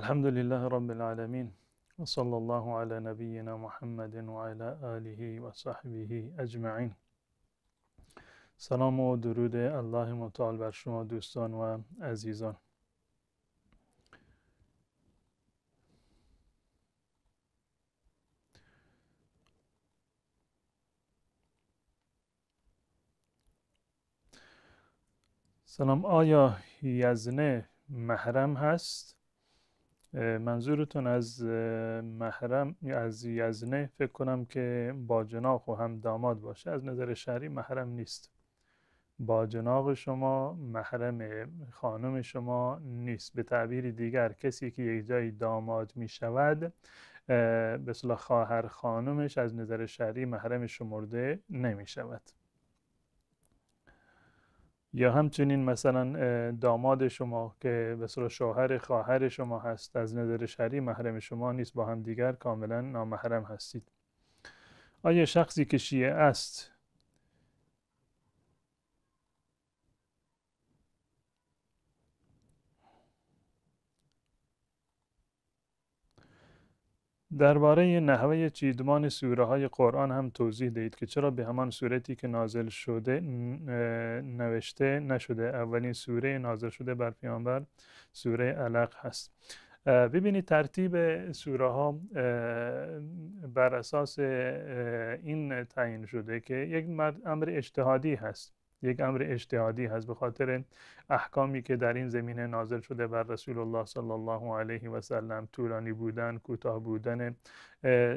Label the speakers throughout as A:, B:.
A: الحمد لله رب العالمين وصلى الله على نبينا محمد وعلى آله وصحبه اجمعین سلام و درود الله متعال بر شما دوستان و عزیزان سلام آیا یزنه محرم هست؟ منظورتون از محرم از یزنه فکر کنم که با جناق و هم داماد باشه از نظر شهری محرم نیست با جناق شما محرم خانم شما نیست به تعبیر دیگر کسی که یک جای داماد می شود به خواهر خانمش از نظر شهری محرم شمرده نمی شود یا همچنین مثلا داماد شما که به شوهر خواهر شما هست از نظر شری محرم شما نیست با هم دیگر کاملا نامحرم هستید آیا شخصی که شیعه است درباره نحوه چیدمان سوره های قرآن هم توضیح دهید که چرا به همان صورتی که نازل شده نوشته نشده اولین سوره نازل شده بر پیامبر سوره علق هست ببینید ترتیب سوره ها بر اساس این تعیین شده که یک امر اجتهادی هست یک امر اجتهادی هست به خاطر احکامی که در این زمینه نازل شده بر رسول الله صلی الله علیه و سلم طولانی بودن کوتاه بودن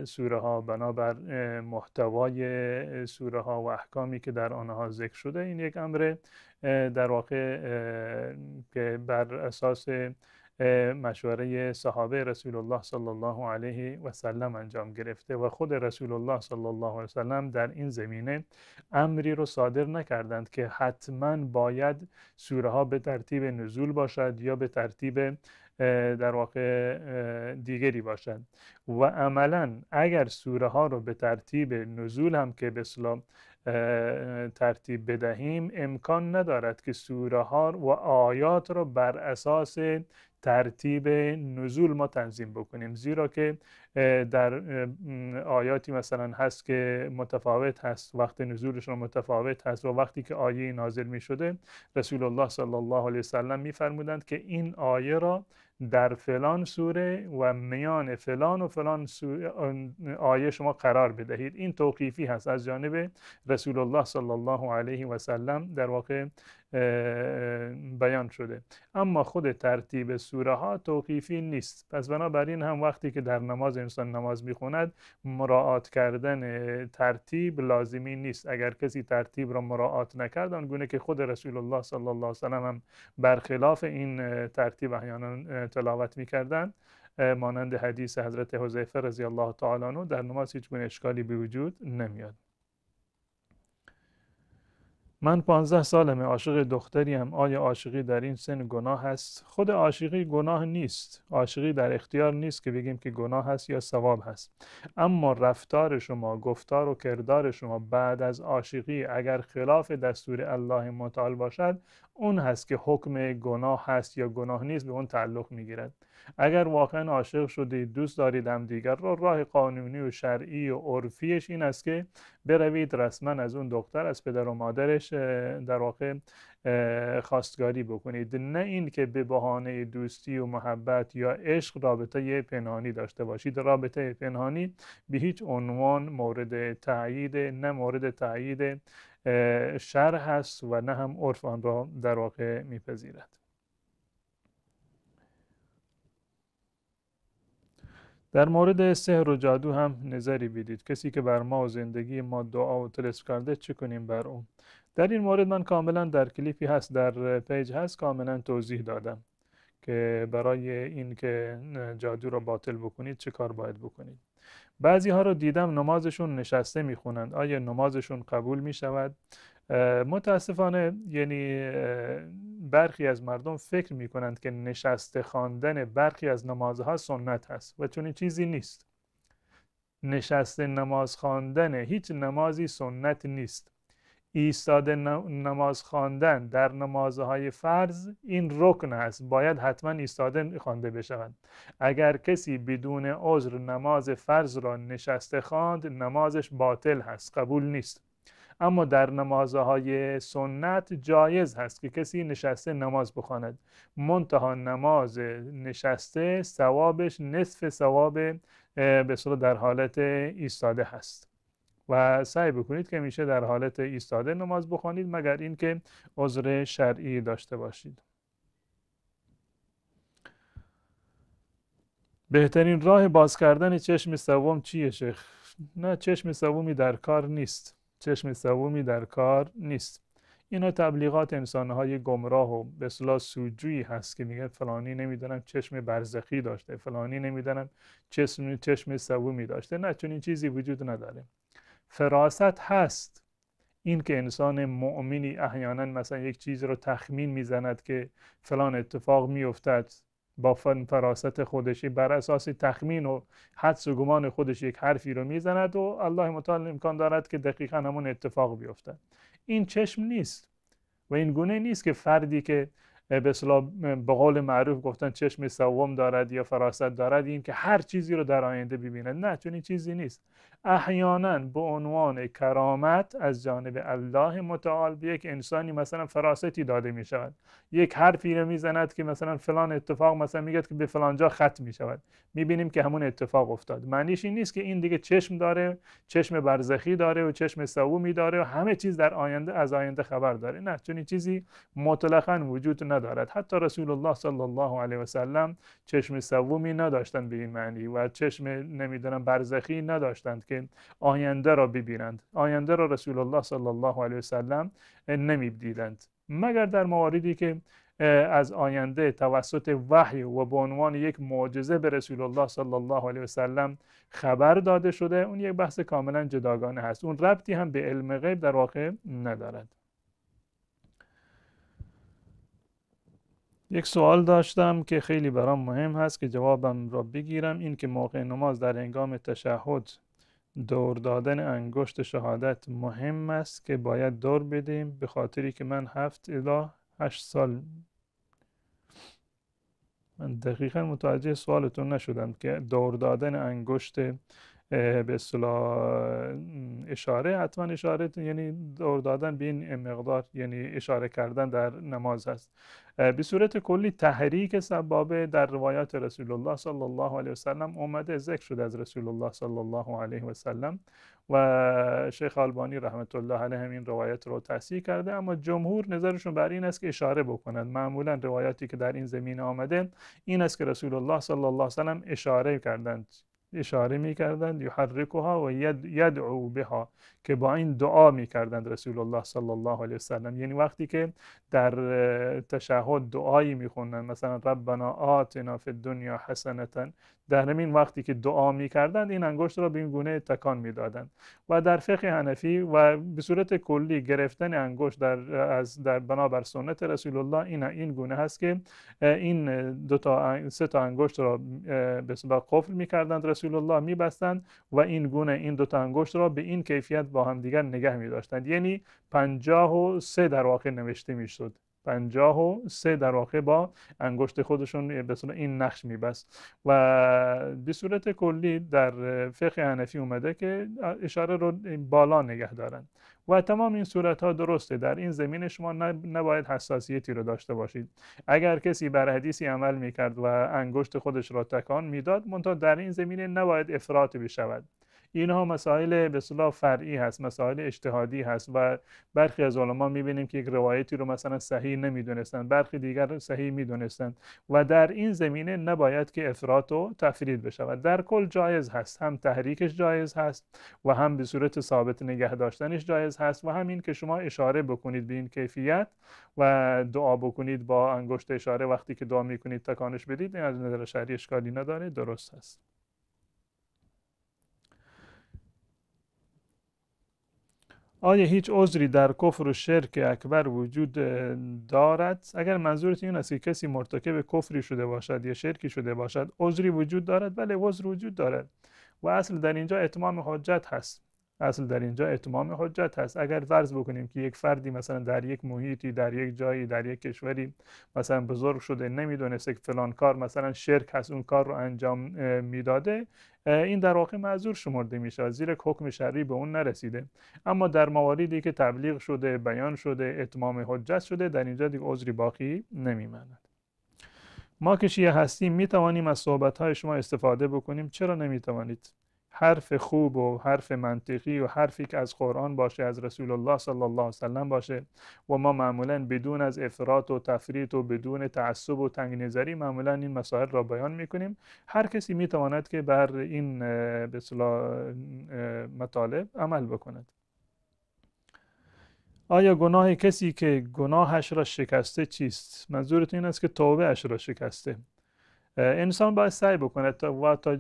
A: سوره ها بنابر محتوای سوره ها و احکامی که در آنها ذکر شده این یک امر در واقع که بر اساس مشوره صحابه رسول الله صلی الله علیه و سلم انجام گرفته و خود رسول الله صلی الله علیه و سلم در این زمینه امری رو صادر نکردند که حتما باید سوره ها به ترتیب نزول باشد یا به ترتیب در واقع دیگری باشد و عملا اگر سوره ها رو به ترتیب نزول هم که به ترتیب بدهیم امکان ندارد که سوره ها و آیات را بر اساس ترتیب نزول ما تنظیم بکنیم زیرا که در آیاتی مثلا هست که متفاوت هست وقت نزولشون متفاوت هست و وقتی که آیه نازل می شده رسول الله صلی الله علیه وسلم می فرمودند که این آیه را در فلان سوره و میان فلان و فلان آیه شما قرار بدهید این توقیفی هست از جانب رسول الله صلی الله علیه و سلم در واقع بیان شده اما خود ترتیب سوره ها توقیفی نیست پس بنابراین هم وقتی که در نماز انسان نماز میخوند مراعات کردن ترتیب لازمی نیست اگر کسی ترتیب را مراعات نکرد گونه که خود رسول الله صلی الله علیه هم برخلاف این ترتیب احیانا تلاوت میکردند مانند حدیث حضرت حذیفه رضی الله تعالی در نماز هیچ گونه اشکالی به وجود نمیاد من پانزده سالمه عاشق دختریم آیا عاشقی در این سن گناه هست خود عاشقی گناه نیست عاشقی در اختیار نیست که بگیم که گناه هست یا ثواب هست اما رفتار شما گفتار و کردار شما بعد از عاشقی اگر خلاف دستور الله متعال باشد اون هست که حکم گناه هست یا گناه نیست به اون تعلق میگیرد اگر واقعا عاشق شدید دوست دارید دیگر را راه قانونی و شرعی و عرفیش این است که بروید رسما از اون دختر از پدر و مادرش در واقع خواستگاری بکنید نه این که به بهانه دوستی و محبت یا عشق رابطه پنهانی داشته باشید رابطه پنهانی به هیچ عنوان مورد تایید نه مورد تایید شرع هست و نه هم عرف آن را در واقع میپذیرد در مورد سحر و جادو هم نظری بدید کسی که بر ما و زندگی ما دعا و تلس کرده چه کنیم بر اون در این مورد من کاملا در کلیپی هست در پیج هست کاملا توضیح دادم که برای این که جادو را باطل بکنید چه کار باید بکنید بعضی ها رو دیدم نمازشون نشسته میخونند آیا نمازشون قبول میشود متاسفانه یعنی برخی از مردم فکر می کنند که نشسته خواندن برخی از نمازها سنت هست و چون چیزی نیست نشسته نماز خواندن هیچ نمازی سنت نیست ایستاده نماز خواندن در نمازهای فرض این رکن است باید حتما ایستاده خوانده بشوند. اگر کسی بدون عذر نماز فرض را نشسته خواند نمازش باطل هست قبول نیست اما در نمازهای سنت جایز هست که کسی نشسته نماز بخواند منتها نماز نشسته ثوابش نصف ثواب به در حالت ایستاده هست و سعی بکنید که میشه در حالت ایستاده نماز بخوانید مگر اینکه عذر شرعی داشته باشید بهترین راه باز کردن چشم سوم چیه شیخ؟ نه چشم سومی در کار نیست چشم سومی در کار نیست اینا تبلیغات انسانهای گمراه و به اصطلاح سوجویی هست که میگن فلانی نمیدونم چشم برزخی داشته فلانی نمیدونم چشم چشم سومی داشته نه چون این چیزی وجود نداره فراست هست این که انسان مؤمنی احیانا مثلا یک چیز رو تخمین میزند که فلان اتفاق میافتد با فن فراست خودش بر اساس تخمین و حدس و گمان خودش یک حرفی رو میزند و الله متعال امکان دارد که دقیقا همون اتفاق بیفتد این چشم نیست و این گونه نیست که فردی که به اصطلاح به قول معروف گفتن چشم سوم دارد یا فراست دارد این که هر چیزی رو در آینده ببینه نه چون این چیزی نیست احیانا به عنوان کرامت از جانب الله متعال به یک انسانی مثلا فراستی داده می شود یک حرفی رو زند که مثلا فلان اتفاق مثلا میگه که به فلان جا ختم می شود میبینیم که همون اتفاق افتاد معنیش این نیست که این دیگه چشم داره چشم برزخی داره و چشم سومی داره و همه چیز در آینده از آینده خبر داره نه چون این چیزی مطلقا وجود ندارد حتی رسول الله صلی الله علیه وسلم چشم سومی نداشتند به این معنی و چشم نمیدونم برزخی نداشتند که آینده را ببینند آینده را رسول الله صلی الله علیه وسلم نمیدیدند مگر در مواردی که از آینده توسط وحی و به عنوان یک معجزه به رسول الله صلی الله علیه سلم خبر داده شده اون یک بحث کاملا جداگانه هست اون ربطی هم به علم غیب در واقع ندارد یک سوال داشتم که خیلی برام مهم هست که جوابم را بگیرم این که موقع نماز در هنگام تشهد دور دادن انگشت شهادت مهم است که باید دور بدیم به خاطری که من هفت الا هشت سال من دقیقا متوجه سوالتون نشدم که دور دادن انگشت به اشاره حتما اشاره یعنی دور دادن به این مقدار یعنی اشاره کردن در نماز است به صورت کلی تحریک سبابه در روایات رسول الله صلی الله علیه وسلم اومده ذکر شده از رسول الله صلی الله علیه وسلم و شیخ البانی رحمت الله علیه این روایت رو تصحیح کرده اما جمهور نظرشون بر این است که اشاره بکنند معمولا روایاتی که در این زمینه آمده این است که رسول الله صلی الله علیه سلم اشاره کردند اشاره می کردند یحرکها و یدعو بها که با این دعا می کردند رسول الله صلی الله علیه وسلم یعنی وقتی که در تشهد دعایی می مثلا ربنا آتنا فی الدنیا حسنتا در همین وقتی که دعا می کردند این انگشت را به این گونه تکان می دادند و در فقه حنفی و به صورت کلی گرفتن انگشت در از در بنابر سنت رسول الله این این گونه هست که این دو تا سه تا انگشت را به قفل می کردند رسول الله میبستند و این گونه این دوتا انگشت را به این کیفیت با هم دیگر نگه می داشتند یعنی پنجاه و سه در واقع نوشته میشد پنجاه و سه در واقع با انگشت خودشون به این نقش میبست و به صورت کلی در فقه حنفی اومده که اشاره رو بالا نگه دارن و تمام این صورت ها درسته در این زمین شما نباید حساسیتی رو داشته باشید اگر کسی بر حدیثی عمل می کرد و انگشت خودش را تکان میداد منتها در این زمینه نباید افراط بشود اینها مسائل به اصطلاح فرعی هست مسائل اجتهادی هست و برخی از علما میبینیم که یک روایتی رو مثلا صحیح نمیدونستن برخی دیگر صحیح میدونستن و در این زمینه نباید که افراط و تفرید بشود در کل جایز هست هم تحریکش جایز هست و هم به صورت ثابت نگه داشتنش جایز هست و همین که شما اشاره بکنید به این کیفیت و دعا بکنید با انگشت اشاره وقتی که دعا میکنید تکانش بدید این از نظر شرعی اشکالی نداره درست هست آیا هیچ عذری در کفر و شرک اکبر وجود دارد اگر منظورت این است که کسی مرتکب کفری شده باشد یا شرکی شده باشد عذری وجود دارد بله عذر وجود دارد و اصل در اینجا اتمام حجت هست اصل در اینجا اتمام حجت هست اگر فرض بکنیم که یک فردی مثلا در یک محیطی در یک جایی در یک کشوری مثلا بزرگ شده نمیدونست که فلان کار مثلا شرک هست اون کار رو انجام میداده این در واقع معذور شمرده میشه زیر حکم شرعی به اون نرسیده اما در مواردی که تبلیغ شده بیان شده اتمام حجت شده در اینجا دیگه عذری باقی نمیماند ما که شیعه هستیم میتوانیم از صحبت های شما استفاده بکنیم چرا نمیتوانید حرف خوب و حرف منطقی و حرفی که از قرآن باشه از رسول الله صلی الله علیه وسلم باشه و ما معمولا بدون از افراط و تفریط و بدون تعصب و تنگ نظری معمولا این مسائل را بیان میکنیم هر کسی میتواند که بر این به مطالب عمل بکند آیا گناه کسی که گناهش را شکسته چیست؟ منظورتون این است که توبه اش را شکسته انسان باید سعی بکنه تا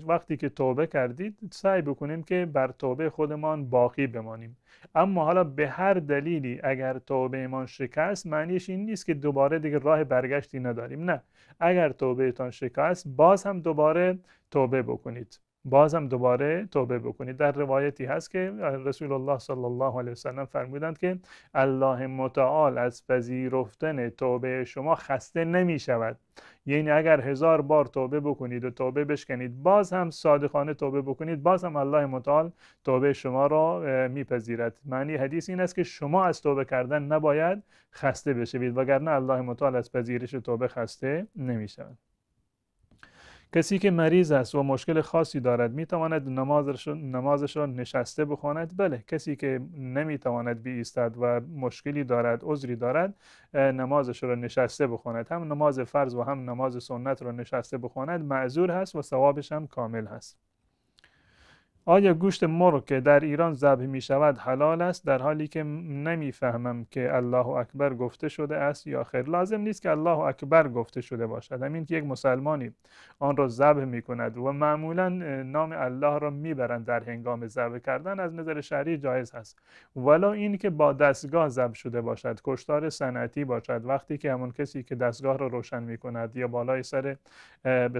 A: وقتی که توبه کردید سعی بکنیم که بر توبه خودمان باقی بمانیم اما حالا به هر دلیلی اگر توبه ما شکست معنیش این نیست که دوباره دیگه راه برگشتی نداریم نه اگر توبهتان شکست باز هم دوباره توبه بکنید بازم دوباره توبه بکنید در روایتی هست که رسول الله صلی الله علیه وسلم فرمودند که الله متعال از پذیرفتن توبه شما خسته نمی شود یعنی اگر هزار بار توبه بکنید و توبه بشکنید باز هم صادقانه توبه بکنید باز هم الله متعال توبه شما را میپذیرد معنی حدیث این است که شما از توبه کردن نباید خسته بشوید وگرنه الله متعال از پذیرش توبه خسته نمی شود کسی که مریض است و مشکل خاصی دارد می نمازش, نمازش را نشسته بخواند بله کسی که نمیتواند بیستد و مشکلی دارد عذری دارد نمازش را نشسته بخواند هم نماز فرض و هم نماز سنت را نشسته بخواند معذور هست و ثوابش هم کامل هست آیا گوشت مرغ که در ایران ذبح می شود حلال است در حالی که نمیفهمم که الله اکبر گفته شده است یا خیر لازم نیست که الله اکبر گفته شده باشد همین که یک مسلمانی آن را ذبح می کند و معمولا نام الله را میبرند در هنگام ذبح کردن از نظر شرعی جایز است ولو این که با دستگاه ذبح شده باشد کشتار صنعتی باشد وقتی که همون کسی که دستگاه را روشن می کند یا بالای سر به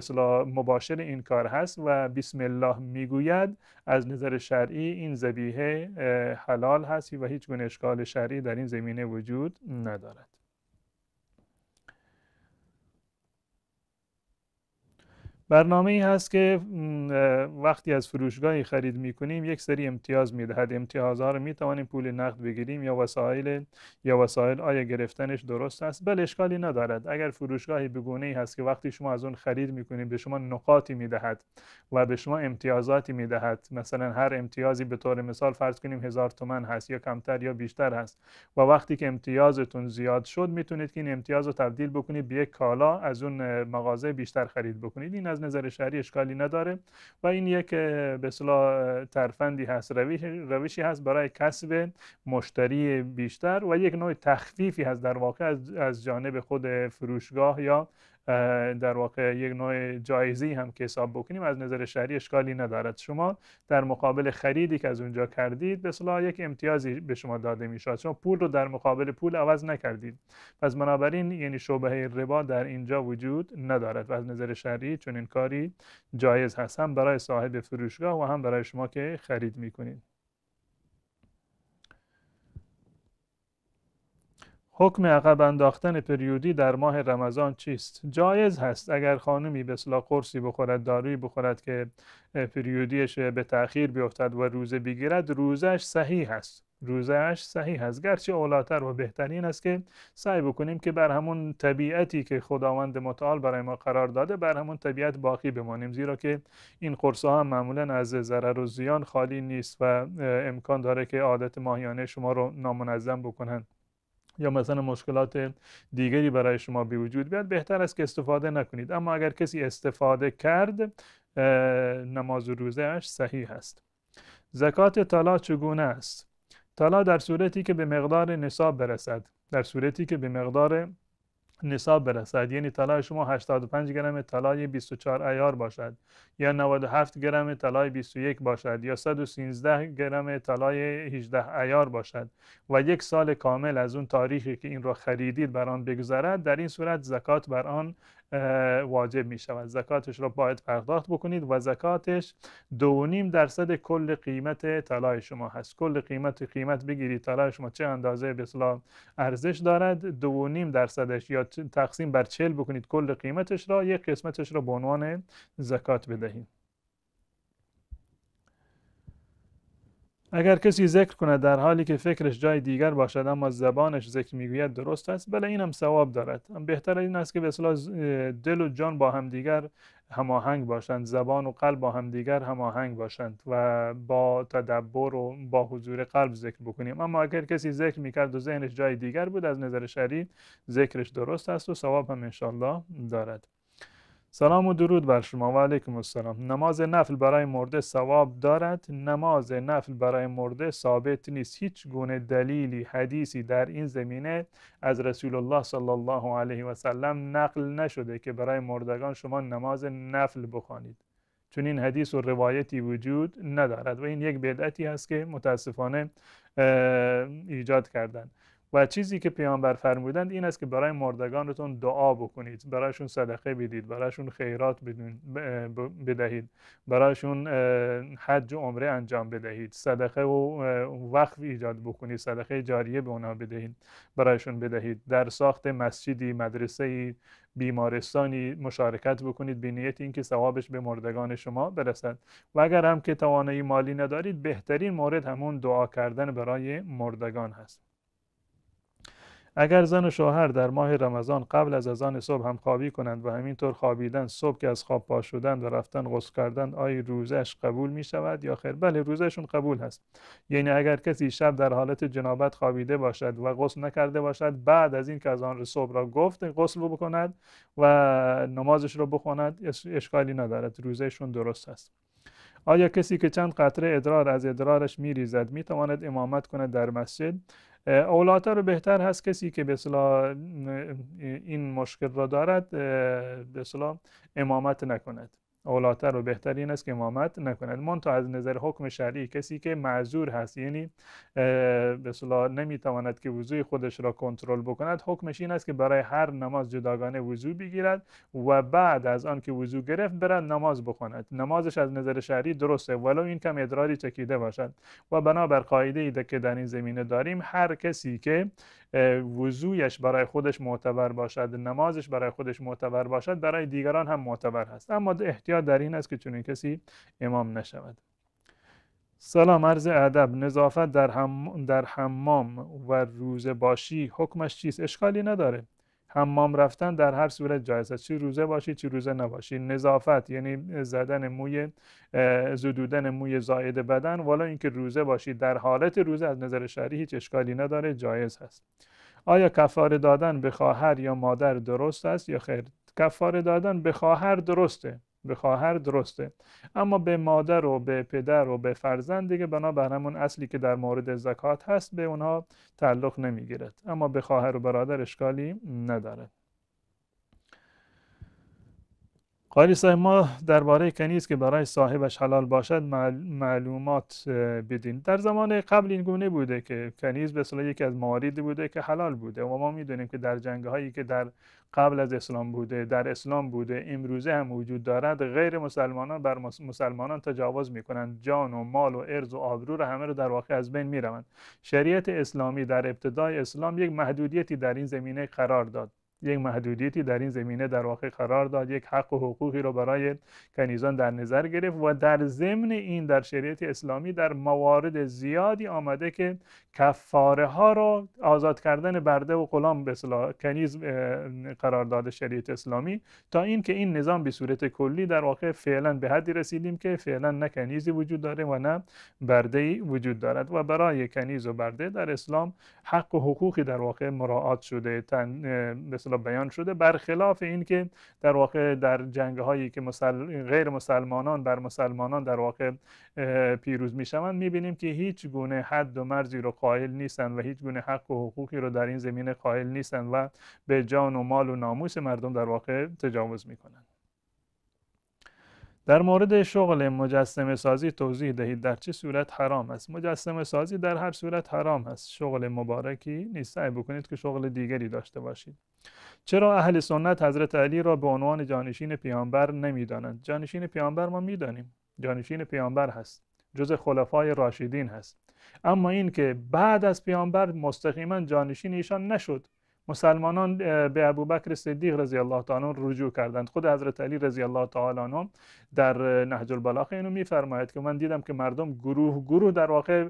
A: مباشر این کار هست و بسم الله میگوید از نظر شرعی این زبیه حلال هست و هیچ گونه اشکال شرعی در این زمینه وجود ندارد برنامه ای هست که وقتی از فروشگاهی خرید می کنیم یک سری امتیاز می دهد امتیازها رو می توانیم پول نقد بگیریم یا وسایل یا وسایل آیا گرفتنش درست است بل اشکالی ندارد اگر فروشگاهی بگونه ای هست که وقتی شما از اون خرید می کنیم به شما نقاطی می دهد و به شما امتیازاتی می دهد مثلا هر امتیازی به طور مثال فرض کنیم هزار تومن هست یا کمتر یا بیشتر هست و وقتی که امتیازتون زیاد شد میتونید که این امتیاز رو تبدیل بکنید به یک کالا از اون مغازه بیشتر خرید بکنید این از نظر شهری اشکالی نداره و این یک به اصطلاح ترفندی هست روش روشی هست برای کسب مشتری بیشتر و یک نوع تخفیفی هست در واقع از جانب خود فروشگاه یا در واقع یک نوع جایزی هم که حساب بکنیم از نظر شهری اشکالی ندارد شما در مقابل خریدی که از اونجا کردید به صلاح یک امتیازی به شما داده می شود شما پول رو در مقابل پول عوض نکردید پس بنابراین یعنی شبهه ربا در اینجا وجود ندارد و از نظر شهری چون این کاری جایز هست هم برای صاحب فروشگاه و هم برای شما که خرید می کنید حکم عقب انداختن پریودی در ماه رمضان چیست؟ جایز هست اگر خانمی به اصلاح قرصی بخورد دارویی بخورد که پریودیش به تأخیر بیفتد و روزه بگیرد روزش صحیح هست روزش صحیح هست گرچه اولاتر و بهترین است که سعی بکنیم که بر همون طبیعتی که خداوند متعال برای ما قرار داده بر همون طبیعت باقی بمانیم زیرا که این قرص ها هم معمولا از ضرر و زیان خالی نیست و امکان داره که عادت ماهیانه شما رو نامنظم بکنند. یا مثلا مشکلات دیگری برای شما به وجود بیاد بهتر است که استفاده نکنید اما اگر کسی استفاده کرد نماز و اش صحیح است زکات طلا چگونه است طلا در صورتی که به مقدار نصاب برسد در صورتی که به مقدار نصاب برسد یعنی طلای شما 85 گرم طلای 24 ایار باشد یا 97 گرم طلای 21 باشد یا 113 گرم طلای 18 ایار باشد و یک سال کامل از اون تاریخی که این را خریدید بر آن بگذرد در این صورت زکات بر آن واجب می شود زکاتش را باید پرداخت بکنید و زکاتش دو نیم درصد کل قیمت طلای شما هست کل قیمت قیمت بگیرید طلای شما چه اندازه به ارزش دارد دو نیم درصدش یا تقسیم بر چل بکنید کل قیمتش را یک قسمتش را به عنوان زکات بدهید اگر کسی ذکر کند در حالی که فکرش جای دیگر باشد اما زبانش ذکر میگوید درست است بله هم ثواب دارد بهتر این است که به دل و جان با دیگر هماهنگ باشند زبان و قلب با هم دیگر هماهنگ باشند و با تدبر و با حضور قلب ذکر بکنیم اما اگر کسی ذکر میکرد و ذهنش جای دیگر بود از نظر شریع ذکرش درست است و ثواب هم انشالله دارد سلام و درود بر شما و علیکم السلام نماز نفل برای مرده ثواب دارد نماز نفل برای مرده ثابت نیست هیچ گونه دلیلی حدیثی در این زمینه از رسول الله صلی الله علیه و سلم نقل نشده که برای مردگان شما نماز نفل بخوانید چون این حدیث و روایتی وجود ندارد و این یک بدعتی است که متاسفانه ایجاد کردند و چیزی که پیامبر فرمودند این است که برای مردگانتون دعا بکنید برایشون صدقه بدید برایشون خیرات بدهید برایشون حج و عمره انجام بدهید صدقه و وقف ایجاد بکنید صدقه جاریه به اونا بدهید برایشون بدهید در ساخت مسجدی مدرسه بیمارستانی مشارکت بکنید به نیت اینکه ثوابش به مردگان شما برسد و اگر هم که توانایی مالی ندارید بهترین مورد همون دعا کردن برای مردگان هست اگر زن و شوهر در ماه رمضان قبل از اذان صبح هم خوابی کنند و همینطور خوابیدن صبح که از خواب پا شدن و رفتن غسل کردن آیا روزش قبول می شود یا خیر بله روزشون قبول هست یعنی اگر کسی شب در حالت جنابت خوابیده باشد و غسل نکرده باشد بعد از اینکه که اذان صبح را گفت غسل بکند و نمازش را بخواند اشکالی ندارد روزشون درست است آیا کسی که چند قطره ادرار از ادرارش می میتواند امامت کند در مسجد اولاتا رو بهتر هست کسی که به این مشکل را دارد به اصطلاح امامت نکند اولاتر و بهتر این است که امامت نکند تا از نظر حکم شرعی کسی که معذور هست یعنی به صلاح نمیتواند که وضوع خودش را کنترل بکند حکمش این است که برای هر نماز جداگانه وضوع بگیرد و بعد از آن که وضوع گرفت برد نماز بخواند نمازش از نظر شرعی درسته ولو این کم ادراری چکیده باشد و بنابر قاعده ای که در این زمینه داریم هر کسی که وضویش برای خودش معتبر باشد نمازش برای خودش معتبر باشد برای دیگران هم معتبر هست اما احتیاط در این است که چنین کسی امام نشود سلام عرض ادب نظافت در, در حمام و روزه باشی حکمش چیست اشکالی نداره حمام رفتن در هر صورت جایز است چی روزه باشی چی روزه نباشی نظافت یعنی زدن موی زدودن موی زاید بدن والا اینکه روزه باشی در حالت روزه از نظر شرعی هیچ اشکالی نداره جایز هست آیا کفاره دادن به خواهر یا مادر درست است یا خیر کفاره دادن به خواهر درسته به خواهر درسته اما به مادر و به پدر و به فرزند دیگه بنابر همون اصلی که در مورد زکات هست به اونها تعلق نمیگیرد اما به خواهر و برادر اشکالی نداره. قاری صاحب ما درباره کنیز که برای صاحبش حلال باشد معلومات بدین در زمان قبل این گونه بوده که کنیز به صورت یکی از مواردی بوده که حلال بوده و ما میدونیم که در جنگ هایی که در قبل از اسلام بوده در اسلام بوده امروزه هم وجود دارد غیر مسلمانان بر مسلمانان تجاوز می کنند جان و مال و ارز و آبرو را همه رو در واقع از بین می روند شریعت اسلامی در ابتدای اسلام یک محدودیتی در این زمینه قرار داد یک محدودیتی در این زمینه در واقع قرار داد یک حق و حقوقی رو برای کنیزان در نظر گرفت و در ضمن این در شریعت اسلامی در موارد زیادی آمده که کفاره ها رو آزاد کردن برده و غلام به کنیز قرار داده شریعت اسلامی تا اینکه این نظام به صورت کلی در واقع فعلا به حدی رسیدیم که فعلا نه کنیزی وجود داره و نه برده وجود دارد و برای کنیز و برده در اسلام حق و حقوقی در واقع مراعات شده تن بیان شده برخلاف این که در واقع در جنگ هایی که غیر مسلمانان بر مسلمانان در واقع پیروز می بینیم که هیچ گونه حد و مرزی رو قائل نیستند و هیچ گونه حق و حقوقی رو در این زمینه قائل نیستند و به جان و مال و ناموس مردم در واقع تجاوز کنند در مورد شغل مجسم سازی توضیح دهید در چه صورت حرام است مجسم سازی در هر صورت حرام است شغل مبارکی نیست سعی بکنید که شغل دیگری داشته باشید چرا اهل سنت حضرت علی را به عنوان جانشین پیامبر دانند؟ جانشین پیامبر ما میدانیم جانشین پیامبر هست جز خلفای راشدین هست اما این که بعد از پیامبر مستقیما جانشین ایشان نشد مسلمانان به ابوبکر صدیق رضی الله تعالی رجوع کردند خود حضرت علی رضی الله تعالی عنه در نهج البلاغه اینو میفرماید که من دیدم که مردم گروه گروه در واقع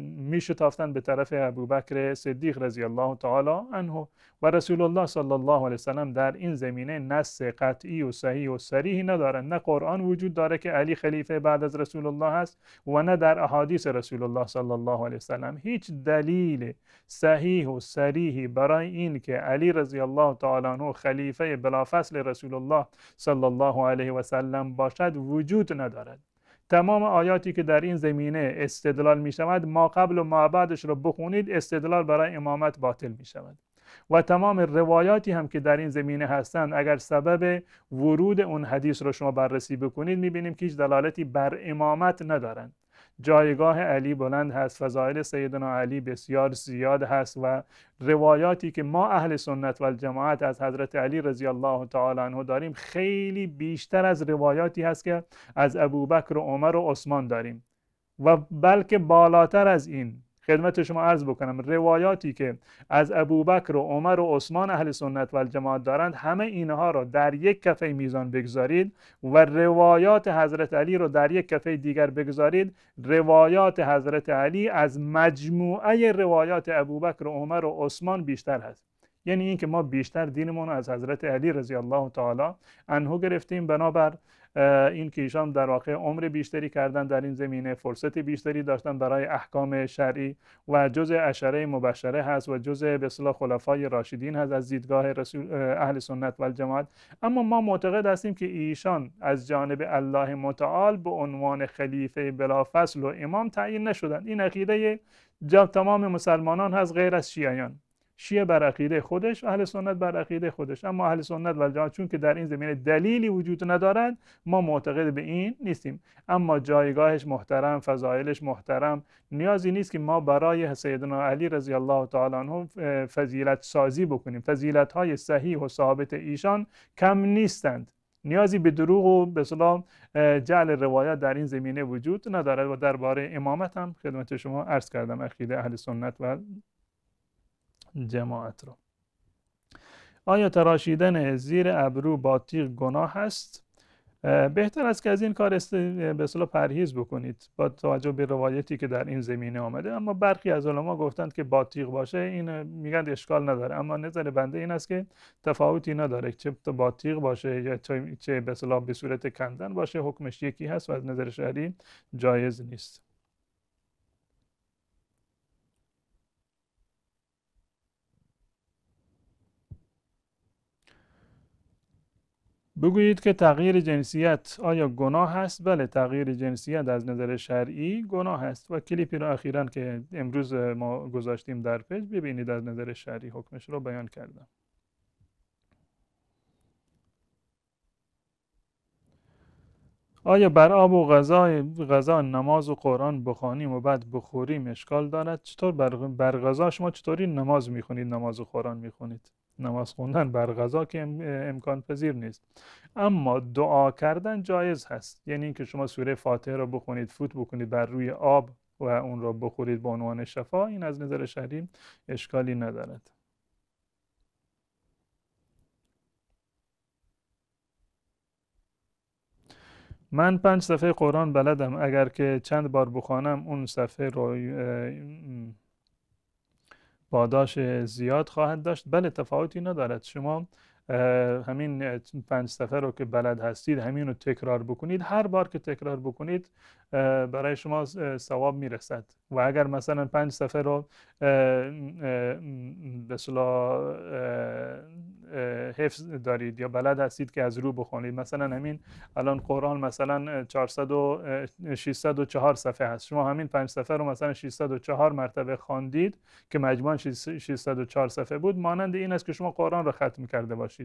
A: میشتافتند به طرف ابوبکر صدیق رضی الله تعالی عنه و رسول الله صلی الله علیه وسلم در این زمینه نص قطعی و صحیح و صریحی ندارند نه قرآن وجود داره که علی خلیفه بعد از رسول الله است و نه در احادیث رسول الله صلی الله علیه وسلم هیچ دلیل صحیح و سریحی برای این که علی رضی الله تعالی عنه خلیفه بلافصل رسول الله صلی الله علیه و باشد وجود ندارد تمام آیاتی که در این زمینه استدلال می شود ما قبل و ما بعدش را بخونید استدلال برای امامت باطل می شود و تمام روایاتی هم که در این زمینه هستند اگر سبب ورود اون حدیث را شما بررسی بکنید می بینیم که هیچ دلالتی بر امامت ندارند جایگاه علی بلند هست فضایل سیدنا علی بسیار زیاد هست و روایاتی که ما اهل سنت و جماعت از حضرت علی رضی الله تعالی عنه داریم خیلی بیشتر از روایاتی هست که از ابوبکر و عمر و عثمان داریم و بلکه بالاتر از این خدمت شما عرض بکنم روایاتی که از ابوبکر و عمر و عثمان اهل سنت و جماعت دارند همه اینها را در یک کفه میزان بگذارید و روایات حضرت علی را در یک کفه دیگر بگذارید روایات حضرت علی از مجموعه روایات ابوبکر و عمر و عثمان بیشتر هست یعنی اینکه ما بیشتر دینمون از حضرت علی رضی الله تعالی عنه گرفتیم بنابر این که ایشان در واقع عمر بیشتری کردن در این زمینه فرصت بیشتری داشتن برای احکام شرعی و جزء اشره مبشره هست و جزء به اصطلاح خلفای راشدین هست از دیدگاه رسول اهل سنت و جماعت اما ما معتقد هستیم که ایشان از جانب الله متعال به عنوان خلیفه بلافصل و امام تعیین نشدند این عقیده جا تمام مسلمانان هست غیر از شیعیان شیعه بر عقیده خودش اهل سنت بر عقیده خودش اما اهل سنت و جماعت چون که در این زمینه دلیلی وجود ندارد ما معتقد به این نیستیم اما جایگاهش محترم فضایلش محترم نیازی نیست که ما برای سیدنا علی رضی الله تعالی عنه فضیلت سازی بکنیم فضیلت های صحیح و ثابت ایشان کم نیستند نیازی به دروغ و به سلام جعل روایات در این زمینه وجود ندارد و درباره امامت هم خدمت شما عرض کردم عقیده اهل سنت و جماعت رو آیا تراشیدن زیر ابرو با تیغ گناه هست بهتر است که از این کار به اصطلاح پرهیز بکنید با توجه به روایتی که در این زمینه آمده اما برخی از علما گفتند که با تیغ باشه این میگن اشکال نداره اما نظر بنده این است که تفاوتی نداره چه با تیغ باشه یا چه به به صورت کندن باشه حکمش یکی هست و از نظر شهری جایز نیست بگویید که تغییر جنسیت آیا گناه است؟ بله تغییر جنسیت از نظر شرعی گناه است و کلیپی رو اخیرا که امروز ما گذاشتیم در پیج ببینید از نظر شرعی حکمش رو بیان کردم آیا بر آب و غذا غذا نماز و قرآن بخوانیم و بعد بخوریم اشکال دارد چطور بر, بر غذا شما چطوری نماز میخونید نماز و قرآن میخونید نماز خوندن بر غذا که امکان پذیر نیست اما دعا کردن جایز هست یعنی اینکه شما سوره فاتحه را بخونید فوت بکنید بر روی آب و اون را بخورید به عنوان شفا این از نظر شهری اشکالی ندارد من پنج صفحه قرآن بلدم اگر که چند بار بخوانم اون صفحه رو پاداش زیاد خواهد داشت بله تفاوتی ندارد شما همین پنج سفر رو که بلد هستید همین رو تکرار بکنید هر بار که تکرار بکنید برای شما ثواب میرسد و اگر مثلا پنج صفحه رو به حفظ دارید یا بلد هستید که از رو بخونید مثلا همین الان قرآن مثلا 400 و 604 صفحه هست شما همین پنج صفحه رو مثلا 604 مرتبه خواندید که مجموعا 604 صفحه بود مانند این است که شما قرآن رو ختم کرده باشید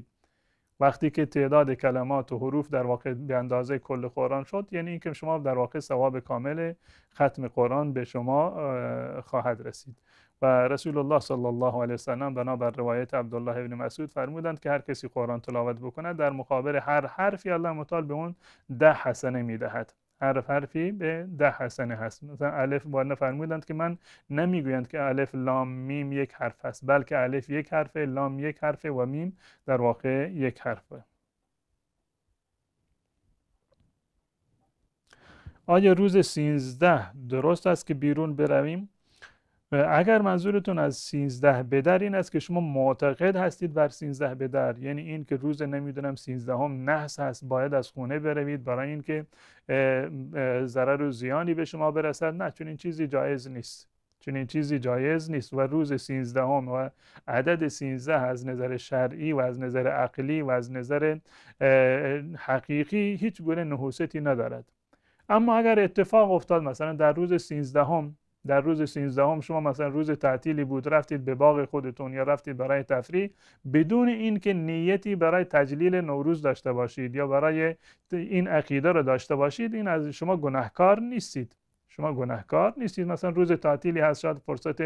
A: وقتی که تعداد کلمات و حروف در واقع به اندازه کل قرآن شد یعنی اینکه شما در واقع ثواب کامل ختم قرآن به شما خواهد رسید و رسول الله صلی الله علیه وسلم بنا بر روایت عبدالله ابن مسعود فرمودند که هر کسی قرآن تلاوت بکند در مقابل هر حرفی الله مطال به اون ده حسنه میدهد حرف حرفی به ده حسنه هست مثلا الف فرمودند که من نمیگویند که الف لام میم یک حرف است بلکه الف یک حرفه لام یک حرفه و میم در واقع یک حرفه آیا روز سینزده درست است که بیرون برویم؟ اگر منظورتون از 13 بدر این است که شما معتقد هستید بر سینزده بدر یعنی این که روز نمیدونم 13 هم نحس هست باید از خونه بروید برای اینکه ضرر و زیانی به شما برسد نه چون این چیزی جایز نیست چون این چیزی جایز نیست و روز سینزده هم و عدد سینزده از نظر شرعی و از نظر عقلی و از نظر حقیقی هیچ گونه نحوستی ندارد اما اگر اتفاق افتاد مثلا در روز 13 هم در روز 13 شما مثلا روز تعطیلی بود رفتید به باغ خودتون یا رفتید برای تفریح بدون اینکه نیتی برای تجلیل نوروز داشته باشید یا برای این عقیده رو داشته باشید این از شما گناهکار نیستید شما گناهکار نیستید مثلا روز تعطیلی هست شاید فرصت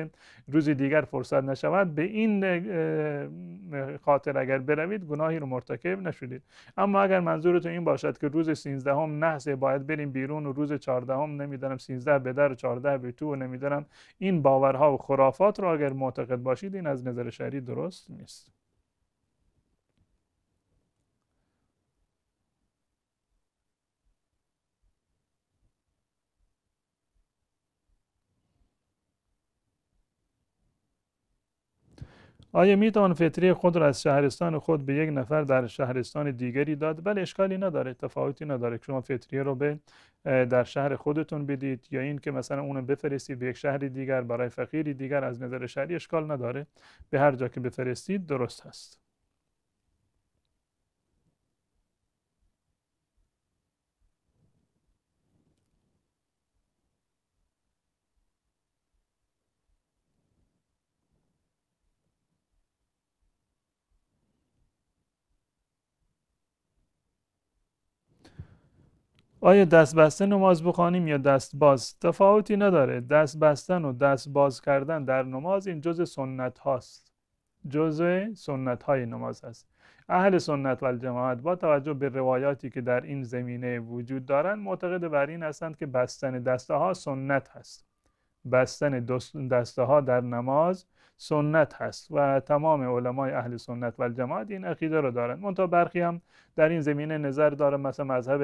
A: روز دیگر فرصت نشود به این خاطر اگر بروید گناهی رو مرتکب نشدید اما اگر منظورتون این باشد که روز 13 هم باید بریم بیرون و روز 14 هم نمیدانم 13 به در 14 به تو و نمیدانم این باورها و خرافات رو اگر معتقد باشید این از نظر شرعی درست نیست آیا می توان خود را از شهرستان خود به یک نفر در شهرستان دیگری داد بله اشکالی نداره تفاوتی نداره که شما فطریه رو به در شهر خودتون بدید یا این که مثلا اونو بفرستید به یک شهر دیگر برای فقیری دیگر از نظر شهری اشکال نداره به هر جا که بفرستید درست هست آیا دست بسته نماز بخوانیم یا دست باز تفاوتی نداره دست بستن و دست باز کردن در نماز این جزء سنت هاست جزء سنت های نماز است اهل سنت و جماعت با توجه به روایاتی که در این زمینه وجود دارند معتقد بر این هستند که بستن دسته ها سنت هست بستن دسته ها در نماز سنت هست و تمام علمای اهل سنت و جماعت این عقیده رو دارند منتها برخی هم در این زمینه نظر داره مثلا مذهب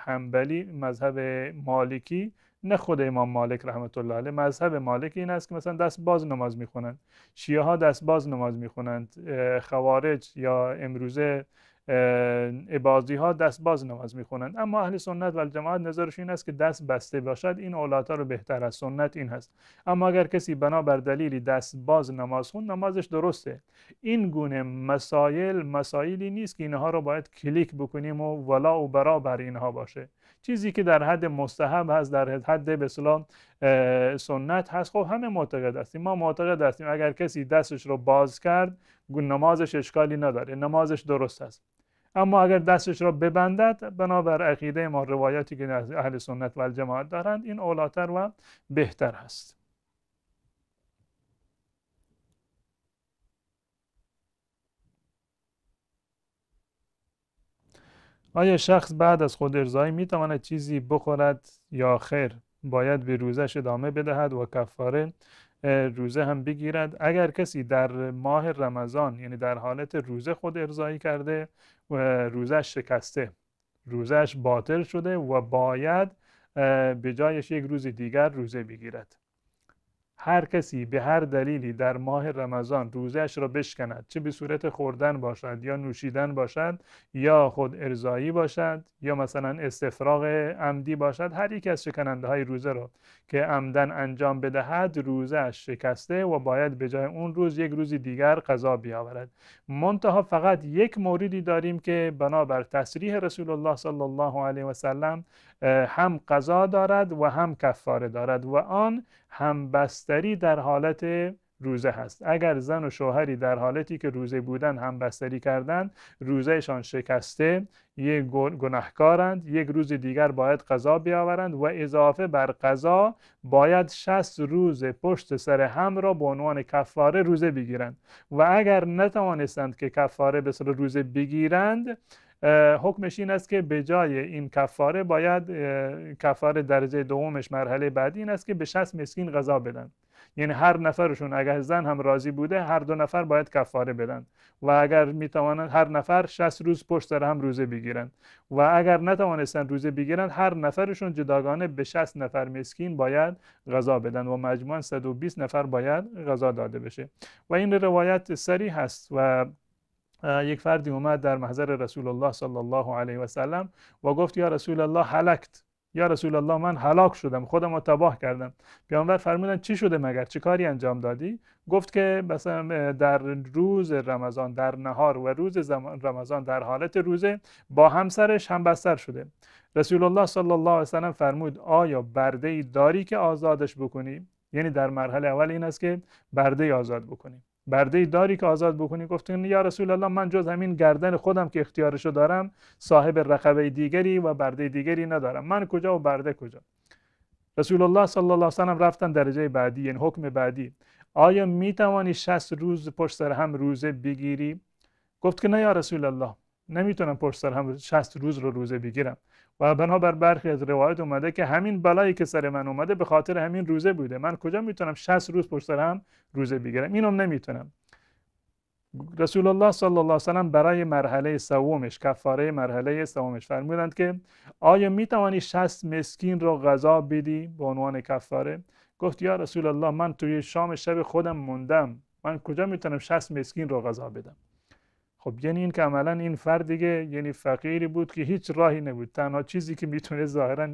A: حنبلی مذهب مالکی نه خود امام مالک رحمت الله علیه مذهب مالک این است که مثلا دست باز نماز میخونند شیعه ها دست باز نماز میخونند خوارج یا امروزه عبازی ها دست باز نماز میخونند اما اهل سنت و جماعت نظرش این است که دست بسته باشد این اولاتا رو بهتر از سنت این هست اما اگر کسی بنا بر دلیلی دست باز نماز خون نمازش درسته این گونه مسائل مسائلی نیست که اینها رو باید کلیک بکنیم و ولا و برا بر اینها باشه چیزی که در حد مستحب هست در حد به سنت هست خب همه معتقد هستیم ما معتقد هستیم اگر کسی دستش رو باز کرد نمازش اشکالی نداره نمازش درست است اما اگر دستش را ببندد بنابر عقیده ما روایاتی که اهل سنت و الجماعت دارند این اولاتر و بهتر است. آیا شخص بعد از خود ارزایی می تواند چیزی بخورد یا خیر باید به روزش ادامه بدهد و کفاره روزه هم بگیرد اگر کسی در ماه رمضان یعنی در حالت روزه خود ارزایی کرده و روزش شکسته روزش باطل شده و باید به جایش یک روز دیگر روزه بگیرد هر کسی به هر دلیلی در ماه رمضان روزش را بشکند چه به صورت خوردن باشد یا نوشیدن باشد یا خود ارزایی باشد یا مثلا استفراغ عمدی باشد هر یک از شکننده های روزه را که عمدن انجام بدهد روزش شکسته و باید به جای اون روز یک روز دیگر قضا بیاورد منتها فقط یک موردی داریم که بنابر تصریح رسول الله صلی الله علیه و سلم هم قضا دارد و هم کفاره دارد و آن هم بستری در حالت روزه هست اگر زن و شوهری در حالتی که روزه بودن همبستری کردند روزهشان شکسته یک گناهکارند یک روز دیگر باید قضا بیاورند و اضافه بر قضا باید 60 روز پشت سر هم را به عنوان کفاره روزه بگیرند و اگر نتوانستند که کفاره به سر روزه بگیرند حکمش این است که به جای این کفاره باید کفاره درجه دومش مرحله بعدی این است که به 60 مسکین غذا بدن یعنی هر نفرشون اگر زن هم راضی بوده هر دو نفر باید کفاره بدن و اگر میتوانند هر نفر 60 روز پشت سر هم روزه بگیرن و اگر نتوانستن روزه بگیرن هر نفرشون جداگانه به 60 نفر مسکین باید غذا بدن و مجموعا 120 نفر باید غذا داده بشه و این روایت سری هست و یک فردی اومد در محضر رسول الله صلی الله علیه و سلم و گفت یا رسول الله هلکت یا رسول الله من هلاک شدم خودم رو تباه کردم پیامبر فرمودن چی شده مگر چه کاری انجام دادی گفت که مثلا در روز رمضان در نهار و روز رمضان در حالت روزه با همسرش هم بستر شده رسول الله صلی الله علیه سلم فرمود آیا برده ای داری که آزادش بکنی یعنی در مرحله اول این است که برده آزاد بکنیم برده داری که آزاد بکنی گفتن یا رسول الله من جز همین گردن خودم که اختیارشو دارم صاحب رقبه دیگری و برده دیگری ندارم من کجا و برده کجا رسول الله صلی الله علیه سلم رفتن درجه بعدی یعنی حکم بعدی آیا می توانی 60 روز پشت سر هم روزه بگیری گفت که نه یا رسول الله نمیتونم پشت سر هم 60 روز رو روزه بگیرم و بنابر برخی از روایت اومده که همین بلایی که سر من اومده به خاطر همین روزه بوده من کجا میتونم 60 روز پشت هم روزه بگیرم اینم نمیتونم رسول الله صلی الله علیه وسلم برای مرحله سومش کفاره مرحله سومش فرمودند که آیا میتوانی 60 مسکین رو غذا بدی به عنوان کفاره گفت یا رسول الله من توی شام شب خودم موندم من کجا میتونم 60 مسکین رو غذا بدم خب یعنی این که عملا این فرد دیگه یعنی فقیری بود که هیچ راهی نبود تنها چیزی که میتونه ظاهرا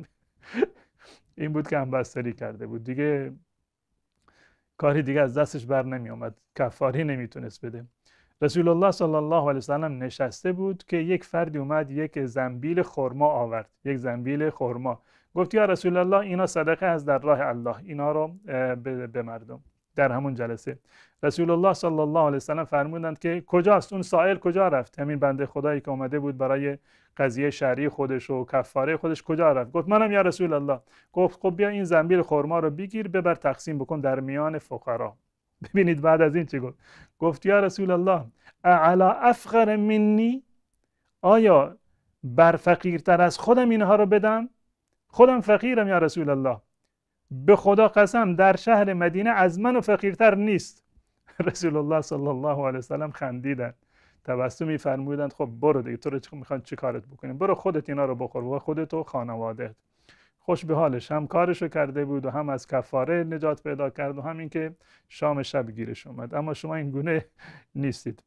A: این بود که همبستری کرده بود دیگه کاری دیگه از دستش بر نمی آمد کفاری نمیتونست بده رسول الله صلی الله علیه وسلم نشسته بود که یک فردی اومد یک زنبیل خرما آورد یک زنبیل خرما گفت یا رسول الله اینا صدقه از در راه الله اینا رو به مردم در همون جلسه رسول الله صلی الله علیه وسلم فرمودند که کجاست اون سائل کجا رفت همین بنده خدایی که اومده بود برای قضیه شهری خودش و کفاره خودش کجا رفت گفت منم یا رسول الله گفت خب بیا این زنبیل خرما رو بگیر ببر تقسیم بکن در میان فقرا ببینید بعد از این چی گفت گفت یا رسول الله اعلا افقر منی آیا بر فقیرتر از خودم اینها رو بدم خودم فقیرم یا رسول الله به خدا قسم در شهر مدینه از من و فقیرتر نیست رسول الله صلی الله علیه وسلم خندیدن تبسمی فرمودند خب برو دیگه تو رو میخوان چی کارت بکنیم برو خودت اینا رو بخور و خودت و خانواده خوش به حالش هم کارشو کرده بود و هم از کفاره نجات پیدا کرد و هم اینکه شام شب گیرش اومد اما شما این گونه نیستید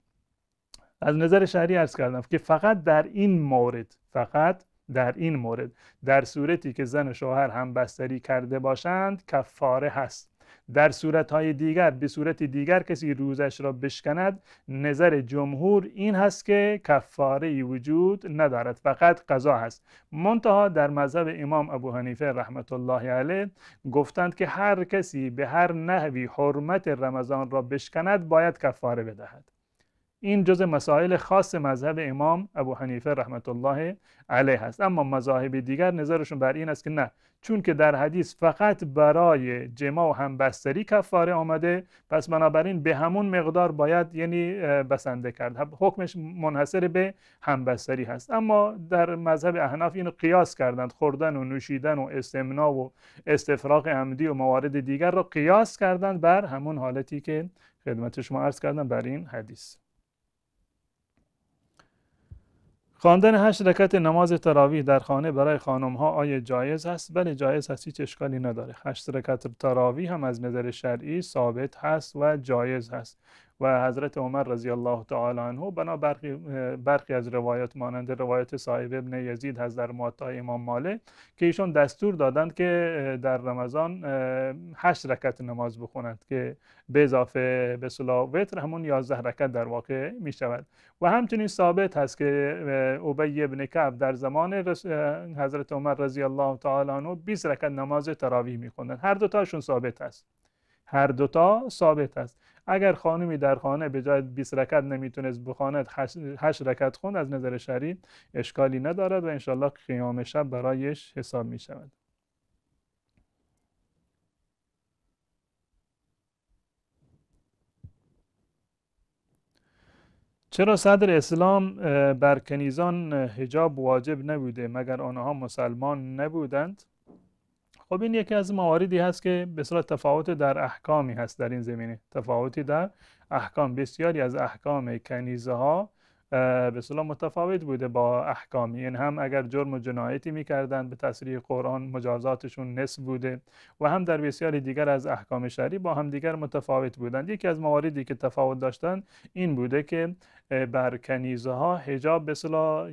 A: از نظر شهری عرض کردم که فقط در این مورد فقط در این مورد در صورتی که زن و شوهر هم بستری کرده باشند کفاره هست در صورتهای دیگر به صورت دیگر کسی روزش را بشکند نظر جمهور این هست که کفاره وجود ندارد فقط قضا هست منتها در مذهب امام ابو حنیفه رحمت الله علیه گفتند که هر کسی به هر نحوی حرمت رمضان را بشکند باید کفاره بدهد این جز مسائل خاص مذهب امام ابو حنیفه رحمت الله علیه هست اما مذاهب دیگر نظرشون بر این است که نه چون که در حدیث فقط برای جما و همبستری کفاره آمده پس بنابراین به همون مقدار باید یعنی بسنده کرد حکمش منحصر به همبستری هست اما در مذهب احناف اینو قیاس کردند خوردن و نوشیدن و استمنا و استفراغ عمدی و موارد دیگر را قیاس کردند بر همون حالتی که خدمت شما عرض کردم بر این حدیث خواندن هشت رکت نماز تراویح در خانه برای خانم ها آیا جایز هست؟ بله جایز هست هیچ اشکالی نداره هشت رکت تراویح هم از نظر شرعی ثابت هست و جایز هست و حضرت عمر رضی الله تعالی عنه بنا برخی, برخی از روایات مانند روایت صاحب ابن یزید هست در معطا امام مالک که ایشون دستور دادند که در رمضان هشت رکت نماز بخونند که به اضافه به وتر همون یازده رکت در واقع می شود و همچنین ثابت هست که عبی ابن کعب در زمان حضرت عمر رضی الله تعالی عنه 20 رکت نماز تراویح می هر دوتاشون ثابت هست هر دوتا ثابت است اگر خانمی در خانه به جای 20 رکت نمیتونست بخواند 8 رکت خوند از نظر شرعی اشکالی ندارد و انشالله قیام شب برایش حساب می شود چرا صدر اسلام بر کنیزان حجاب واجب نبوده مگر آنها مسلمان نبودند خب این یکی از مواردی هست که به صورت تفاوت در احکامی هست در این زمینه تفاوتی در احکام بسیاری از احکام کنیزه ها به متفاوت بوده با احکامی یعنی هم اگر جرم و جنایتی میکردن به تصریح قرآن مجازاتشون نصف بوده و هم در بسیاری دیگر از احکام شرعی با هم دیگر متفاوت بودند یکی از مواردی که تفاوت داشتن این بوده که بر کنیزه ها حجاب به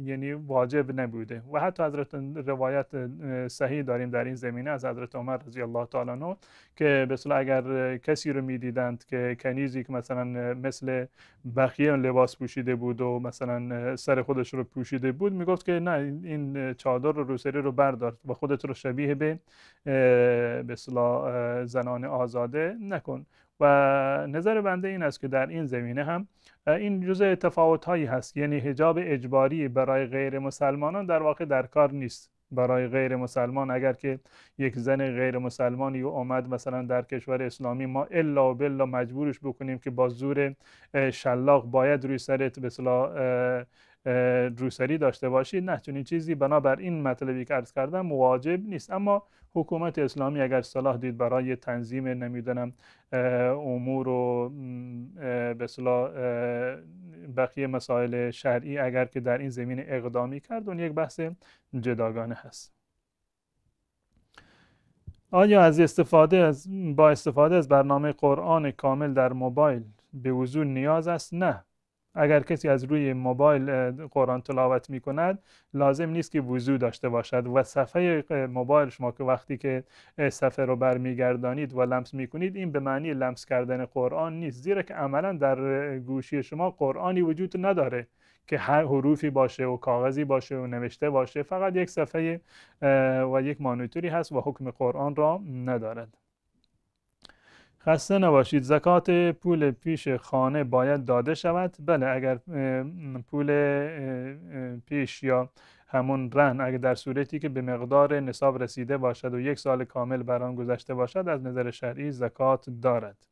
A: یعنی واجب نبوده و حتی حضرت روایت صحیح داریم در این زمینه از حضرت عمر رضی الله تعالی نو که به اگر کسی رو میدیدند که کنیزی که مثلا مثل بخیه لباس پوشیده بود و مثلا سر خودش رو پوشیده بود میگفت که نه این چادر رو روسری رو بردار و خودت رو شبیه به به زنان آزاده نکن و نظر بنده این است که در این زمینه هم این جزء تفاوت هایی هست یعنی حجاب اجباری برای غیر مسلمانان در واقع در کار نیست برای غیر مسلمان اگر که یک زن غیر مسلمانی آمد مثلا در کشور اسلامی ما الا و بلا مجبورش بکنیم که با زور شلاق باید روی سرت به روسری داشته باشید نه چنین چیزی بنابر این مطلبی که عرض کردم مواجب نیست اما حکومت اسلامی اگر صلاح دید برای تنظیم نمیدانم امور و به بقیه مسائل شرعی اگر که در این زمین اقدامی کرد اون یک بحث جداگانه هست آیا از استفاده از با استفاده از برنامه قرآن کامل در موبایل به وضوع نیاز است نه اگر کسی از روی موبایل قرآن تلاوت می کند لازم نیست که وضوع داشته باشد و صفحه موبایل شما که وقتی که صفحه رو برمیگردانید و لمس می کنید این به معنی لمس کردن قرآن نیست زیرا که عملا در گوشی شما قرآنی وجود نداره که هر حروفی باشه و کاغذی باشه و نوشته باشه فقط یک صفحه و یک مانیتوری هست و حکم قرآن را ندارد خسته نباشید زکات پول پیش خانه باید داده شود بله اگر پول پیش یا همون رهن اگر در صورتی که به مقدار نصاب رسیده باشد و یک سال کامل بر آن گذشته باشد از نظر شرعی زکات دارد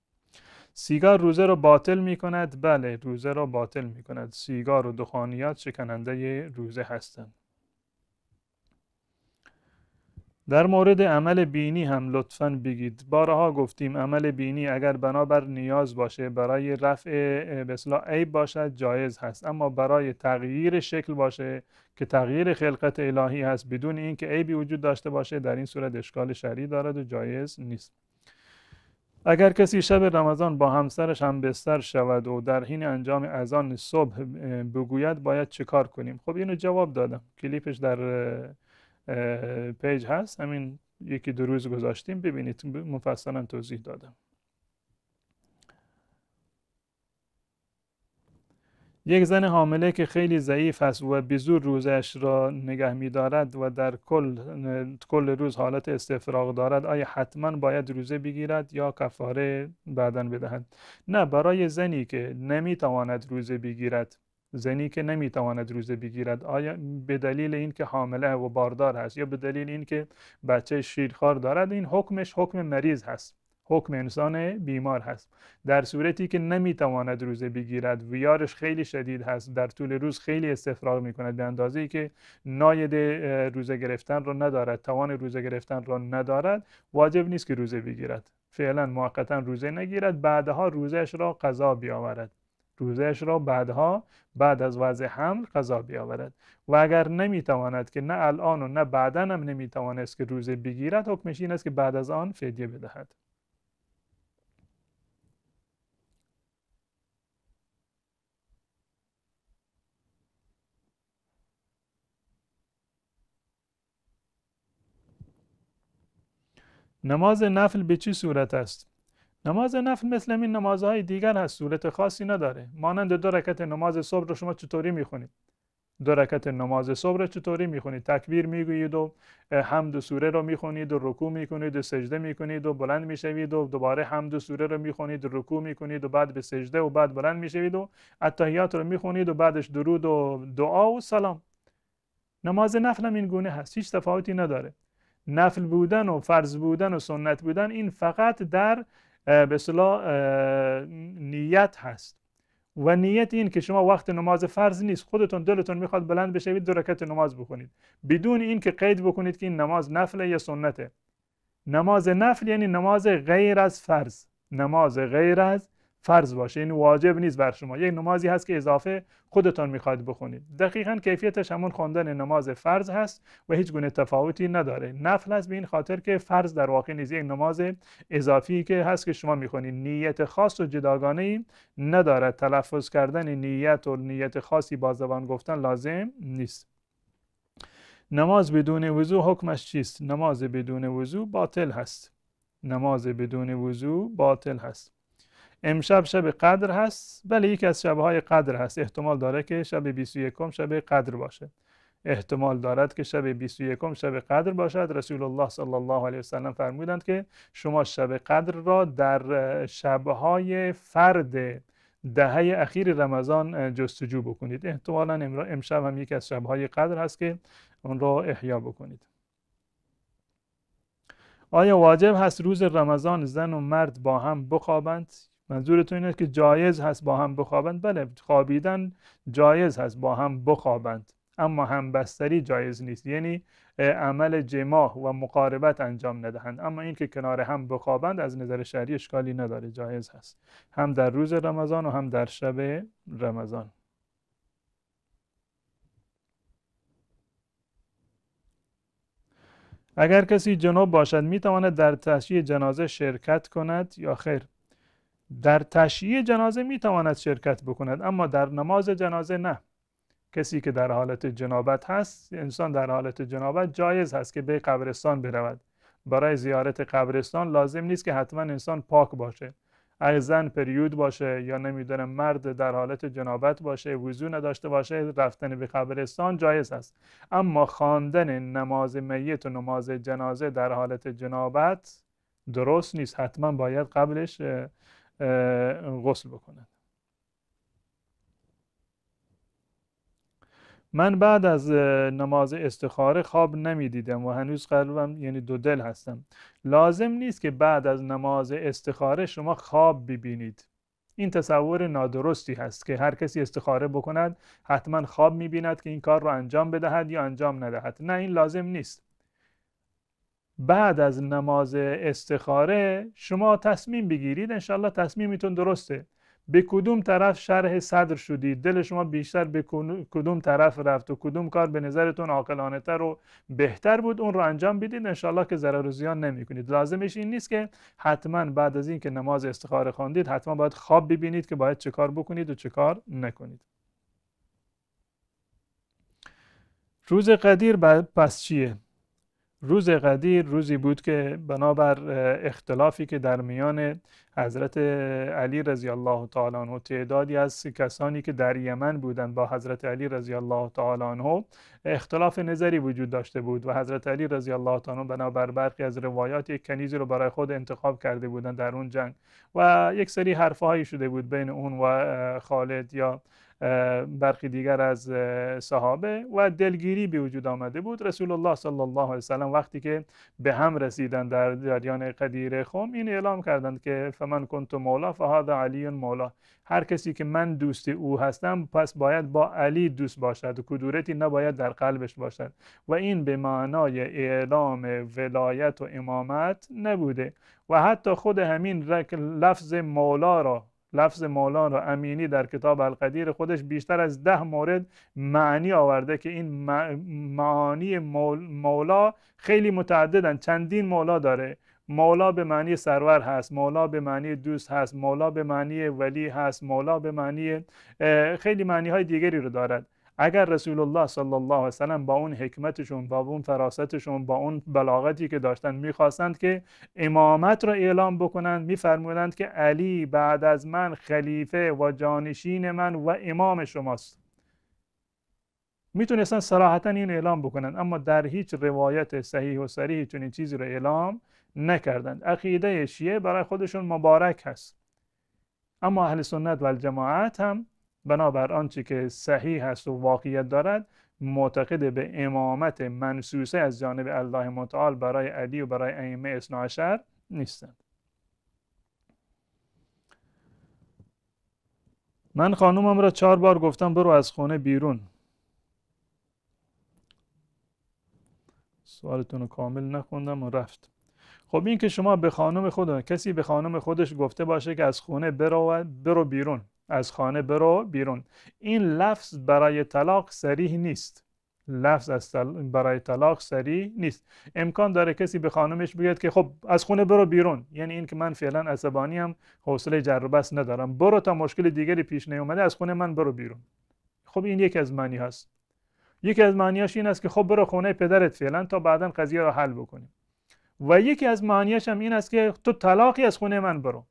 A: سیگار روزه رو باطل می کند بله روزه رو باطل می کند سیگار و دخانیات شکننده روزه هستند در مورد عمل بینی هم لطفا بگید بارها گفتیم عمل بینی اگر بنابر نیاز باشه برای رفع بسلا عیب باشد جایز هست اما برای تغییر شکل باشه که تغییر خلقت الهی هست بدون اینکه عیبی وجود داشته باشه در این صورت اشکال شرعی دارد و جایز نیست اگر کسی شب رمضان با همسرش هم بستر شود و در حین انجام اذان صبح بگوید باید چه کار کنیم خب اینو جواب دادم کلیپش در پیج هست همین یکی دو روز گذاشتیم ببینید مفصلا توضیح دادم یک زن حامله که خیلی ضعیف است و بزور روزش را نگه می دارد و در کل, کل روز حالت استفراغ دارد آیا حتما باید روزه بگیرد یا کفاره بعدن بدهد نه برای زنی که نمی تواند روزه بگیرد زنی که نمیتواند روزه بگیرد آیا به دلیل اینکه حامله و باردار هست یا به دلیل اینکه بچه شیرخوار دارد این حکمش حکم مریض هست حکم انسان بیمار هست در صورتی که نمیتواند روزه بگیرد ویارش خیلی شدید هست در طول روز خیلی استفراغ میکند به اندازه ای که ناید روزه گرفتن را ندارد توان روزه گرفتن را ندارد واجب نیست که روزه بگیرد فعلا موقتا روزه نگیرد بعدها روزش را قضا بیاورد روزش را بعدها بعد از وضع حمل قضا بیاورد و اگر نمیتواند که نه الان و نه بعدا هم نمیتوانست که روزه بگیرد حکمش این است که بعد از آن فدیه بدهد نماز نفل به چه صورت است نماز نفل مثل این نمازهای دیگر هست صورت خاصی نداره مانند دو رکعت نماز صبح رو شما چطوری میخونید دو رکعت نماز صبح رو چطوری میخونید تکبیر میگویید و حمد و سوره رو میخونید و رکوع میکنید و سجده میکنید و بلند میشوید و دوباره حمد و سوره رو میخونید و رکوع میکنید و بعد به سجده و بعد بلند میشوید و اتحیات رو میخونید و بعدش درود و دعا و سلام نماز نفل هم این گونه هست هیچ تفاوتی نداره نفل بودن و فرض بودن و سنت بودن این فقط در به نیت هست و نیت این که شما وقت نماز فرض نیست خودتون دلتون میخواد بلند بشوید دو رکعت نماز بکنید. بدون این که قید بکنید که این نماز نفله یا سنته نماز نفل یعنی نماز غیر از فرض نماز غیر از فرض باشه این واجب نیست بر شما یک نمازی هست که اضافه خودتان میخواید بخونید دقیقا کیفیتش همون خواندن نماز فرض هست و هیچ گونه تفاوتی نداره نفل از به این خاطر که فرض در واقع نیست یک نماز اضافی که هست که شما میخونید نیت خاص و جداگانه ای ندارد تلفظ کردن نیت و نیت خاصی با زبان گفتن لازم نیست نماز بدون وضو حکمش چیست نماز بدون وضو باطل هست نماز بدون وضو باطل هست امشب شب قدر هست بله یکی از شبهای قدر هست احتمال داره که شب 21 شب قدر باشه احتمال دارد که شب 21 شب قدر باشد رسول الله صلی الله علیه وسلم فرمودند که شما شب قدر را در شبهای فرد دهه اخیر رمضان جستجو بکنید احتمالا امشب هم یکی از شبهای قدر هست که اون را احیا بکنید آیا واجب هست روز رمضان زن و مرد با هم بخوابند منظورتون اینه که جایز هست با هم بخوابند بله خوابیدن جایز هست با هم بخوابند اما همبستری جایز نیست یعنی عمل جماع و مقاربت انجام ندهند اما اینکه کنار هم بخوابند از نظر شهری اشکالی نداره جایز هست هم در روز رمضان و هم در شب رمضان اگر کسی جنوب باشد می در تشییع جنازه شرکت کند یا خیر در تشییع جنازه می تواند شرکت بکند اما در نماز جنازه نه کسی که در حالت جنابت هست انسان در حالت جنابت جایز هست که به قبرستان برود برای زیارت قبرستان لازم نیست که حتما انسان پاک باشه اگر زن پریود باشه یا نمیدونم مرد در حالت جنابت باشه وضو نداشته باشه رفتن به قبرستان جایز است اما خواندن نماز میت و نماز جنازه در حالت جنابت درست نیست حتما باید قبلش غسل بکنند من بعد از نماز استخاره خواب نمیدیدم و هنوز قلبم یعنی دو دل هستم لازم نیست که بعد از نماز استخاره شما خواب ببینید این تصور نادرستی هست که هر کسی استخاره بکند حتما خواب میبیند که این کار را انجام بدهد یا انجام ندهد نه این لازم نیست بعد از نماز استخاره شما تصمیم بگیرید انشالله تصمیمتون درسته به کدوم طرف شرح صدر شدید دل شما بیشتر به کدوم طرف رفت و کدوم کار به نظرتون عاقلانه تر و بهتر بود اون رو انجام بدید انشالله که ضرر و زیان نمی کنید لازمش این نیست که حتما بعد از اینکه نماز استخاره خواندید حتما باید خواب ببینید که باید چه کار بکنید و چه کار نکنید روز قدیر پس چیه روز قدیر روزی بود که بنابر اختلافی که در میان حضرت علی رضی الله تعالی عنه تعدادی از کسانی که در یمن بودند با حضرت علی رضی الله تعالی عنه اختلاف نظری وجود داشته بود و حضرت علی رضی الله تعالی بنابر برخی از روایات یک کنیزی رو برای خود انتخاب کرده بودند در اون جنگ و یک سری حرفهایی شده بود بین اون و خالد یا برخی دیگر از صحابه و دلگیری به وجود آمده بود رسول الله صلی الله علیه وسلم وقتی که به هم رسیدن در جریان قدیر خم این اعلام کردند که فمن کنت مولا فهاد علی مولا هر کسی که من دوست او هستم پس باید با علی دوست باشد و کدورتی نباید در قلبش باشد و این به معنای اعلام ولایت و امامت نبوده و حتی خود همین لفظ مولا را لفظ رو امینی در کتاب القدیر خودش بیشتر از ده مورد معنی آورده که این معانی مولا خیلی متعددن چندین مولا داره مولا به معنی سرور هست مولا به معنی دوست هست مولا به معنی ولی هست مولا به معنی خیلی معنی های دیگری رو دارد اگر رسول الله صلی الله علیه وسلم با اون حکمتشون با اون فراستشون با اون بلاغتی که داشتن میخواستند که امامت را اعلام بکنند میفرمودند که علی بعد از من خلیفه و جانشین من و امام شماست میتونستن سراحتا این اعلام بکنند اما در هیچ روایت صحیح و صریح چنین چیزی رو اعلام نکردند عقیده شیعه برای خودشون مبارک هست اما اهل سنت و جماعت هم بنابر آنچه که صحیح است و واقعیت دارد معتقد به امامت منسوسه از جانب الله متعال برای علی و برای ائمه عشر نیستند من خانومم را چهار بار گفتم برو از خونه بیرون سوالتون رو کامل نخوندم و رفت خب این که شما به خانم خود کسی به خانم خودش گفته باشه که از خونه برو, برو بیرون از خانه برو بیرون این لفظ برای طلاق سریح نیست لفظ از برای طلاق سریع نیست امکان داره کسی به خانمش بگه که خب از خونه برو بیرون یعنی این که من فعلا عصبانی هم حوصله جر ندارم برو تا مشکل دیگری پیش نیومده از خونه من برو بیرون خب این یکی از معنی هست یکی از معنیاش این است که خب برو خونه پدرت فعلا تا بعدا قضیه را حل بکنیم و یکی از معنیاش هم این است که تو طلاقی از خونه من برو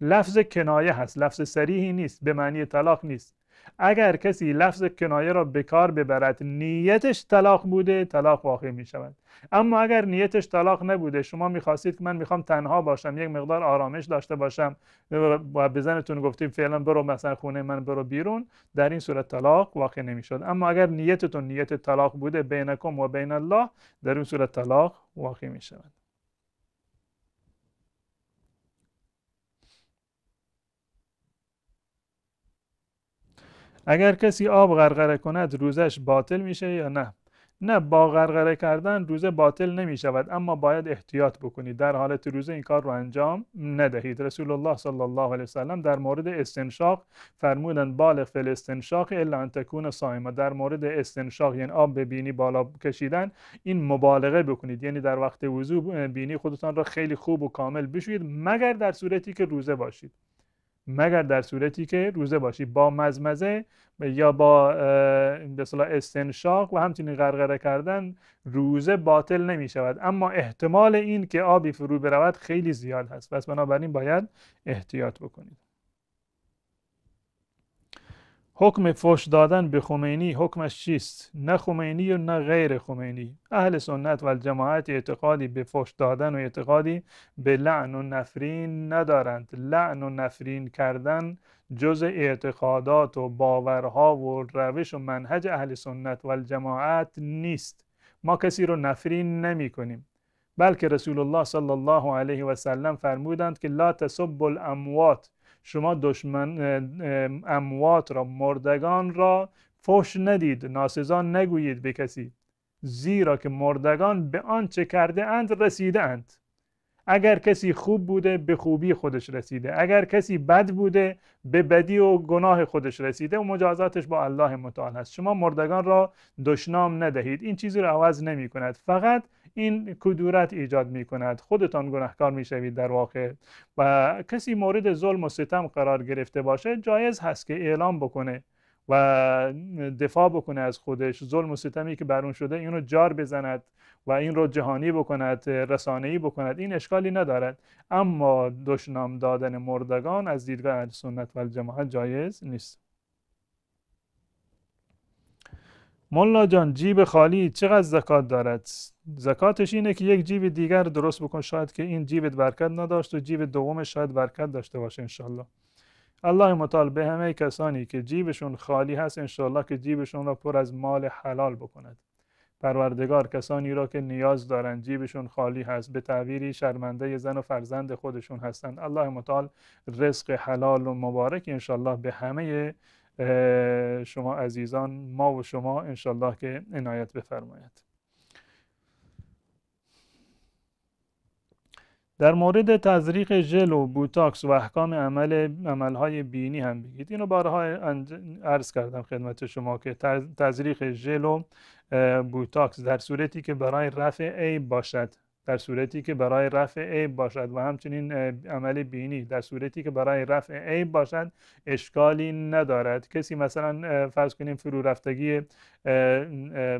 A: لفظ کنایه هست لفظ سریحی نیست به معنی طلاق نیست اگر کسی لفظ کنایه را به کار ببرد نیتش طلاق بوده طلاق واقع می شود اما اگر نیتش طلاق نبوده شما میخواستید که من میخوام تنها باشم یک مقدار آرامش داشته باشم و به زنتون گفتیم فعلا برو مثلا خونه من برو بیرون در این صورت طلاق واقع شود. اما اگر نیتتون نیت طلاق بوده بینکم و بین الله در این صورت طلاق واقع می شود اگر کسی آب غرغره کند روزش باطل میشه یا نه نه با غرغره کردن روزه باطل نمی شود اما باید احتیاط بکنید در حالت روزه این کار رو انجام ندهید رسول الله صلی الله علیه وسلم در مورد استنشاق فرمودند بالغ فل استنشاق الا ان تکون صائما در مورد استنشاق یعنی آب به بینی بالا کشیدن این مبالغه بکنید یعنی در وقت وضو بینی خودتان را خیلی خوب و کامل بشوید مگر در صورتی که روزه باشید مگر در صورتی که روزه باشی با مزمزه یا با به استنشاق و همچنین غرغره کردن روزه باطل نمی شود اما احتمال این که آبی فرو برود خیلی زیاد هست پس بنابراین باید احتیاط بکنید حکم فش دادن به خمینی حکمش چیست نه خمینی و نه غیر خمینی اهل سنت و جماعت اعتقادی به فش دادن و اعتقادی به لعن و نفرین ندارند لعن و نفرین کردن جز اعتقادات و باورها و روش و منهج اهل سنت و جماعت نیست ما کسی رو نفرین نمی کنیم بلکه رسول الله صلی الله علیه و سلم فرمودند که لا تسب الاموات شما دشمن اموات را مردگان را فش ندید ناسزا نگویید به کسی زیرا که مردگان به آنچه کرده اند رسیده اند اگر کسی خوب بوده به خوبی خودش رسیده اگر کسی بد بوده به بدی و گناه خودش رسیده و مجازاتش با الله متعال هست شما مردگان را دشنام ندهید این چیزی را عوض نمی کند فقط این کدورت ایجاد می کند خودتان گناهکار می شوید در واقع و کسی مورد ظلم و ستم قرار گرفته باشه جایز هست که اعلام بکنه و دفاع بکنه از خودش ظلم و ستمی که برون شده اینو جار بزند و این رو جهانی بکند ای بکند این اشکالی ندارد اما دشنام دادن مردگان از دیدگاه اهل سنت و جماعت جایز نیست ملا جان جیب خالی چقدر زکات دارد زکاتش اینه که یک جیب دیگر درست بکن شاید که این جیبت برکت نداشت و جیب دومش شاید برکت داشته باشه انشالله الله مطال به همه کسانی که جیبشون خالی هست انشالله که جیبشون را پر از مال حلال بکند پروردگار کسانی را که نیاز دارند جیبشون خالی هست به تعبیری شرمنده زن و فرزند خودشون هستند الله مطال رزق حلال و مبارک انشالله به همه شما عزیزان ما و شما انشالله که عنایت بفرماید در مورد تزریق ژل و بوتاکس و احکام عمل عملهای بینی هم بگید اینو بارها عرض کردم خدمت شما که تزریق ژل و بوتاکس در صورتی که برای رفع عیب باشد در صورتی که برای رفع عیب باشد و همچنین عمل بینی در صورتی که برای رفع عیب باشد اشکالی ندارد کسی مثلا فرض کنیم فرو رفتگی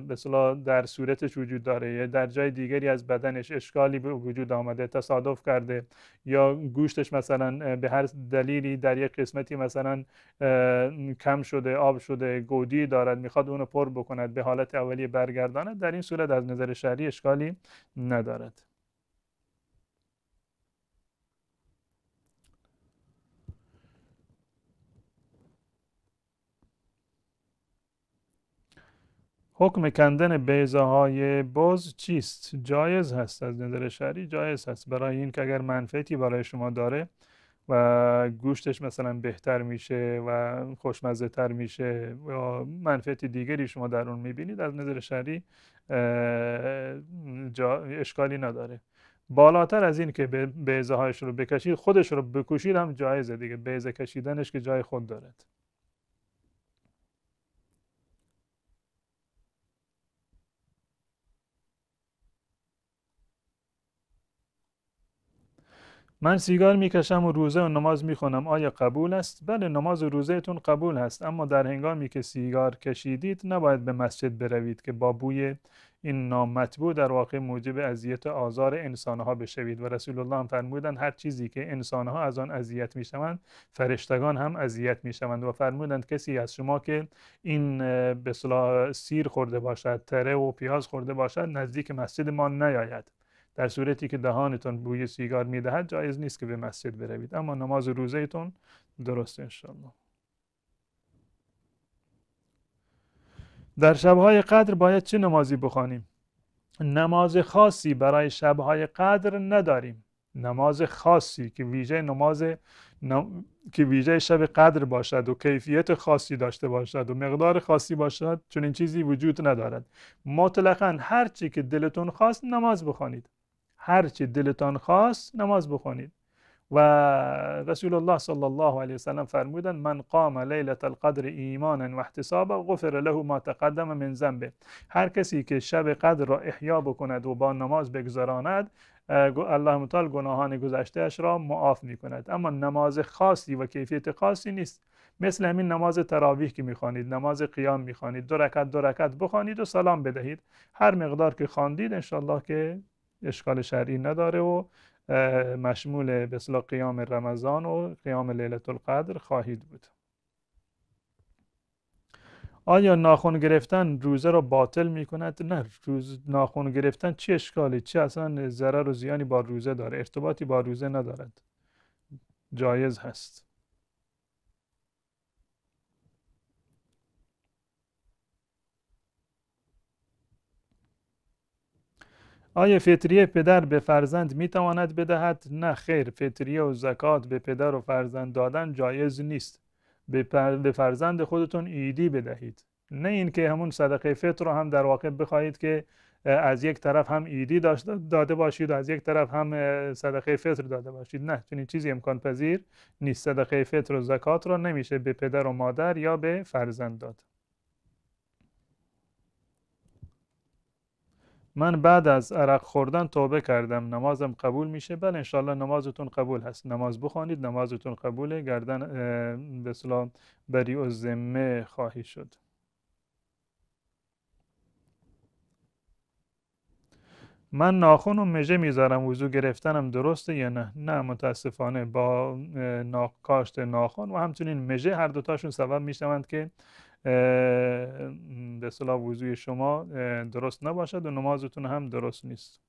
A: مثلا در صورتش وجود داره در جای دیگری از بدنش اشکالی به وجود آمده تصادف کرده یا گوشتش مثلا به هر دلیلی در یک قسمتی مثلا کم شده آب شده گودی دارد میخواد اونو پر بکند به حالت اولیه برگرداند در این صورت از نظر شرعی اشکالی ندارد حکم کندن بیزه های بز چیست؟ جایز هست از نظر شرعی جایز هست برای این که اگر منفیتی برای شما داره و گوشتش مثلا بهتر میشه و خوشمزه تر میشه یا منفعت دیگری شما در اون میبینید از نظر شرعی اشکالی نداره بالاتر از این که بیزه هایش رو بکشید خودش رو بکشید هم جایزه دیگه بیزه کشیدنش که جای خود دارد من سیگار میکشم و روزه و نماز میخونم آیا قبول است بله نماز و روزهتون قبول هست اما در هنگامی که سیگار کشیدید نباید به مسجد بروید که با بوی این نامطبوع در واقع موجب اذیت آزار انسانها بشوید و رسول الله هم فرمودند هر چیزی که انسانها از آن اذیت میشوند فرشتگان هم اذیت میشوند و فرمودند کسی از شما که این به سیر خورده باشد تره و پیاز خورده باشد نزدیک مسجد ما نیاید در صورتی که دهانتون بوی سیگار میدهد جایز نیست که به مسجد بروید اما نماز روزهتون درست انشاءالله در شبهای قدر باید چه نمازی بخوانیم نماز خاصی برای شبهای قدر نداریم نماز خاصی که ویژه نماز که ویژه شب قدر باشد و کیفیت خاصی داشته باشد و مقدار خاصی باشد چون این چیزی وجود ندارد مطلقا هر چی که دلتون خواست نماز بخوانید هر چی دلتان خواست نماز بخونید و رسول الله صلی الله علیه وسلم فرمودند من قام لیلت القدر ایمانا و احتسابا غفر له ما تقدم من ذنبه هر کسی که شب قدر را احیا بکند و با نماز بگذراند الله متعال گناهان گذشتهش را معاف می کند اما نماز خاصی و کیفیت خاصی نیست مثل همین نماز تراویح که میخوانید نماز قیام میخوانید دو رکعت دو رکعت بخوانید و سلام بدهید هر مقدار که خواندید انشالله که اشکال شرعی نداره و مشمول به قیام رمضان و قیام لیلت القدر خواهید بود آیا ناخون گرفتن روزه را رو باطل می کند؟ نه روز ناخون گرفتن چی اشکالی؟ چی اصلا ضرر و زیانی با روزه داره؟ ارتباطی با روزه ندارد جایز هست آیا فطریه پدر به فرزند میتواند بدهد؟ نه خیر فطریه و زکات به پدر و فرزند دادن جایز نیست به, فرزند خودتون ایدی بدهید نه اینکه همون صدقه فطر رو هم در واقع بخواهید که از یک طرف هم ایدی داده باشید و از یک طرف هم صدقه فطر داده باشید نه چنین چیزی امکان پذیر نیست صدقه فطر و زکات رو نمیشه به پدر و مادر یا به فرزند داد من بعد از عرق خوردن توبه کردم نمازم قبول میشه بله انشالله نمازتون قبول هست نماز بخوانید نمازتون قبوله گردن به بری و ذمه خواهی شد من ناخون و مژه میذارم وضو گرفتنم درسته یا نه نه متاسفانه با ناکاشت ناخون و همچنین مژه هر دوتاشون سبب میشوند که به صلاح وضوی شما درست نباشد و نمازتون هم درست نیست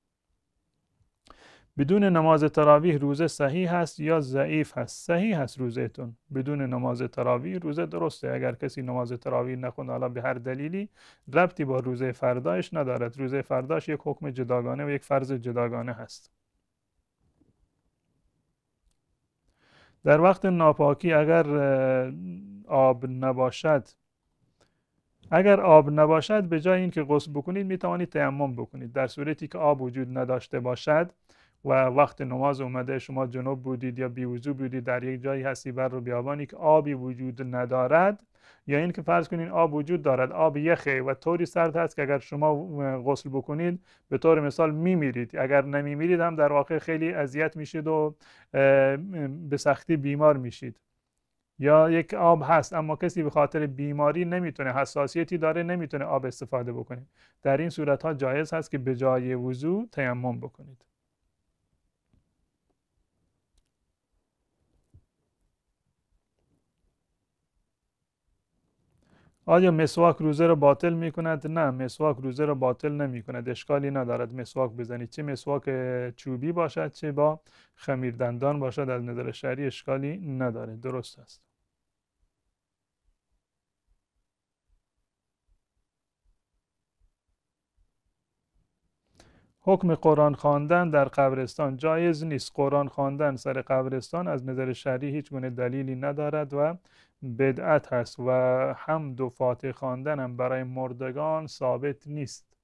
A: بدون نماز تراویح روزه صحیح هست یا ضعیف هست صحیح هست روزهتون بدون نماز تراویح روزه درسته اگر کسی نماز تراویح نخونه حالا به هر دلیلی ربطی با روزه فردایش ندارد روزه فرداش یک حکم جداگانه و یک فرض جداگانه هست در وقت ناپاکی اگر آب نباشد اگر آب نباشد به جای اینکه غسل بکنید می توانید تیمم بکنید در صورتی که آب وجود نداشته باشد و وقت نماز اومده شما جنوب بودید یا بیوزو بودید در یک جایی هستی بر رو بیابانی که آبی وجود ندارد یا اینکه فرض کنید آب وجود دارد آب یخه و طوری سرد هست که اگر شما غسل بکنید به طور مثال میمیرید اگر نمیمیرید هم در واقع خیلی اذیت میشید و به سختی بیمار میشید یا یک آب هست اما کسی به خاطر بیماری نمیتونه حساسیتی داره نمیتونه آب استفاده بکنه در این صورت ها جایز هست که به جای وضوع تیمم بکنید آیا مسواک روزه را باطل می کند؟ نه مسواک روزه را باطل نمی کند اشکالی ندارد مسواک بزنید چه مسواک چوبی باشد چه با خمیر دندان باشد از نظر شرعی اشکالی نداره درست است حکم قرآن خواندن در قبرستان جایز نیست قرآن خواندن سر قبرستان از نظر شرعی هیچ گونه دلیلی ندارد و بدعت هست و حمد و فاتح خواندن هم برای مردگان ثابت نیست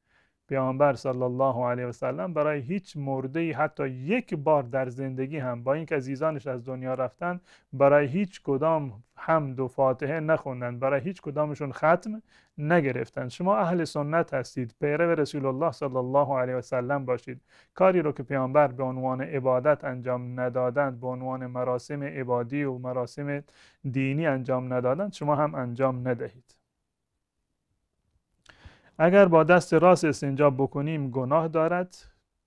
A: پیامبر صلی الله علیه و سلم برای هیچ مرده ای حتی یک بار در زندگی هم با اینکه عزیزانش از دنیا رفتن برای هیچ کدام حمد و فاتحه نخوندن برای هیچ کدامشون ختم نگرفتند شما اهل سنت هستید پیرو رسول الله صلی الله علیه و سلم باشید کاری رو که پیامبر به عنوان عبادت انجام ندادند به عنوان مراسم عبادی و مراسم دینی انجام ندادند شما هم انجام ندهید اگر با دست راست استنجاب بکنیم گناه دارد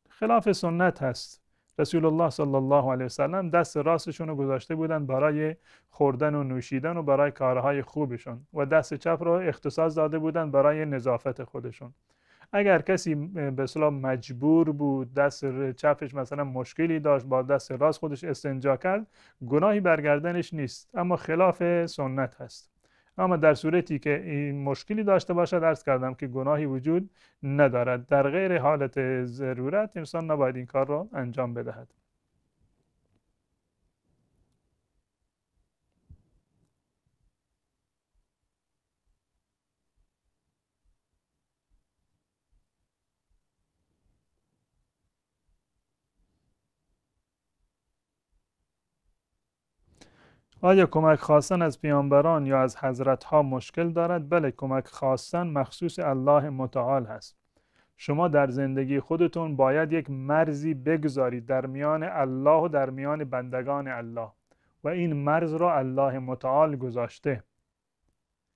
A: خلاف سنت هست رسول الله صلی الله علیه وسلم دست راستشون رو گذاشته بودن برای خوردن و نوشیدن و برای کارهای خوبشون و دست چپ رو اختصاص داده بودن برای نظافت خودشون اگر کسی به اصطلاح مجبور بود دست چپش مثلا مشکلی داشت با دست راست خودش استنجا کرد گناهی برگردنش نیست اما خلاف سنت هست اما در صورتی که این مشکلی داشته باشد ارز کردم که گناهی وجود ندارد در غیر حالت ضرورت انسان نباید این کار را انجام بدهد آیا کمک خواستن از پیامبران یا از حضرت ها مشکل دارد؟ بله کمک خواستن مخصوص الله متعال هست شما در زندگی خودتون باید یک مرزی بگذارید در میان الله و در میان بندگان الله و این مرز را الله متعال گذاشته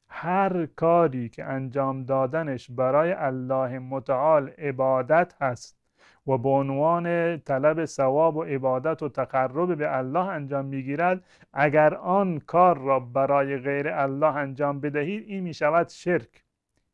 A: هر کاری که انجام دادنش برای الله متعال عبادت هست و به عنوان طلب ثواب و عبادت و تقرب به الله انجام میگیرد اگر آن کار را برای غیر الله انجام بدهید این می شود شرک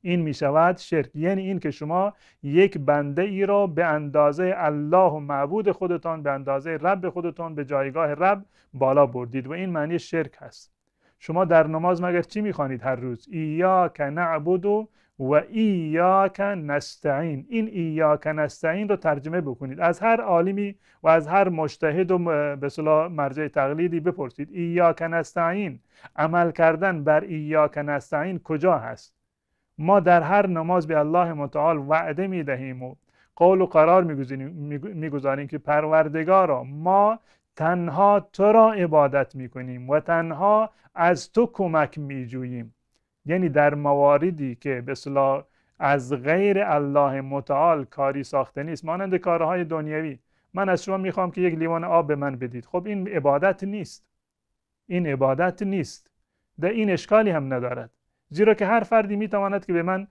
A: این می شود شرک یعنی این که شما یک بنده ای را به اندازه الله و معبود خودتان به اندازه رب خودتان به جایگاه رب بالا بردید و این معنی شرک هست شما در نماز مگر چی میخوانید هر روز یاک نعبد و و ایاک نستعین این ایاک نستعین رو ترجمه بکنید از هر عالمی و از هر مشتهد و به صلاح مرجع تقلیدی بپرسید ایاک نستعین عمل کردن بر ایاک نستعین کجا هست ما در هر نماز به الله متعال وعده می دهیم و قول و قرار میگذاریم که پروردگارا ما تنها تو را عبادت می و تنها از تو کمک می یعنی در مواردی که به از غیر الله متعال کاری ساخته نیست مانند کارهای دنیوی من از شما میخوام که یک لیوان آب به من بدید خب این عبادت نیست این عبادت نیست در این اشکالی هم ندارد زیرا که هر فردی میتواند که به من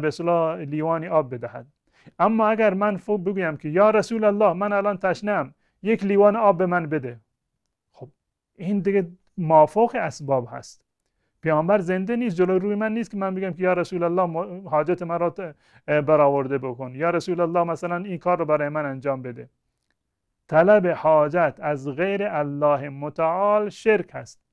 A: به صلاح لیوانی آب بدهد اما اگر من فوق بگویم که یا رسول الله من الان تشنم یک لیوان آب به من بده خب این دیگه مافوق اسباب هست پیامبر زنده نیست جلو روی من نیست که من بگم که یا رسول الله حاجت من را برآورده بکن یا رسول الله مثلا این کار رو برای من انجام بده طلب حاجت از غیر الله متعال شرک است.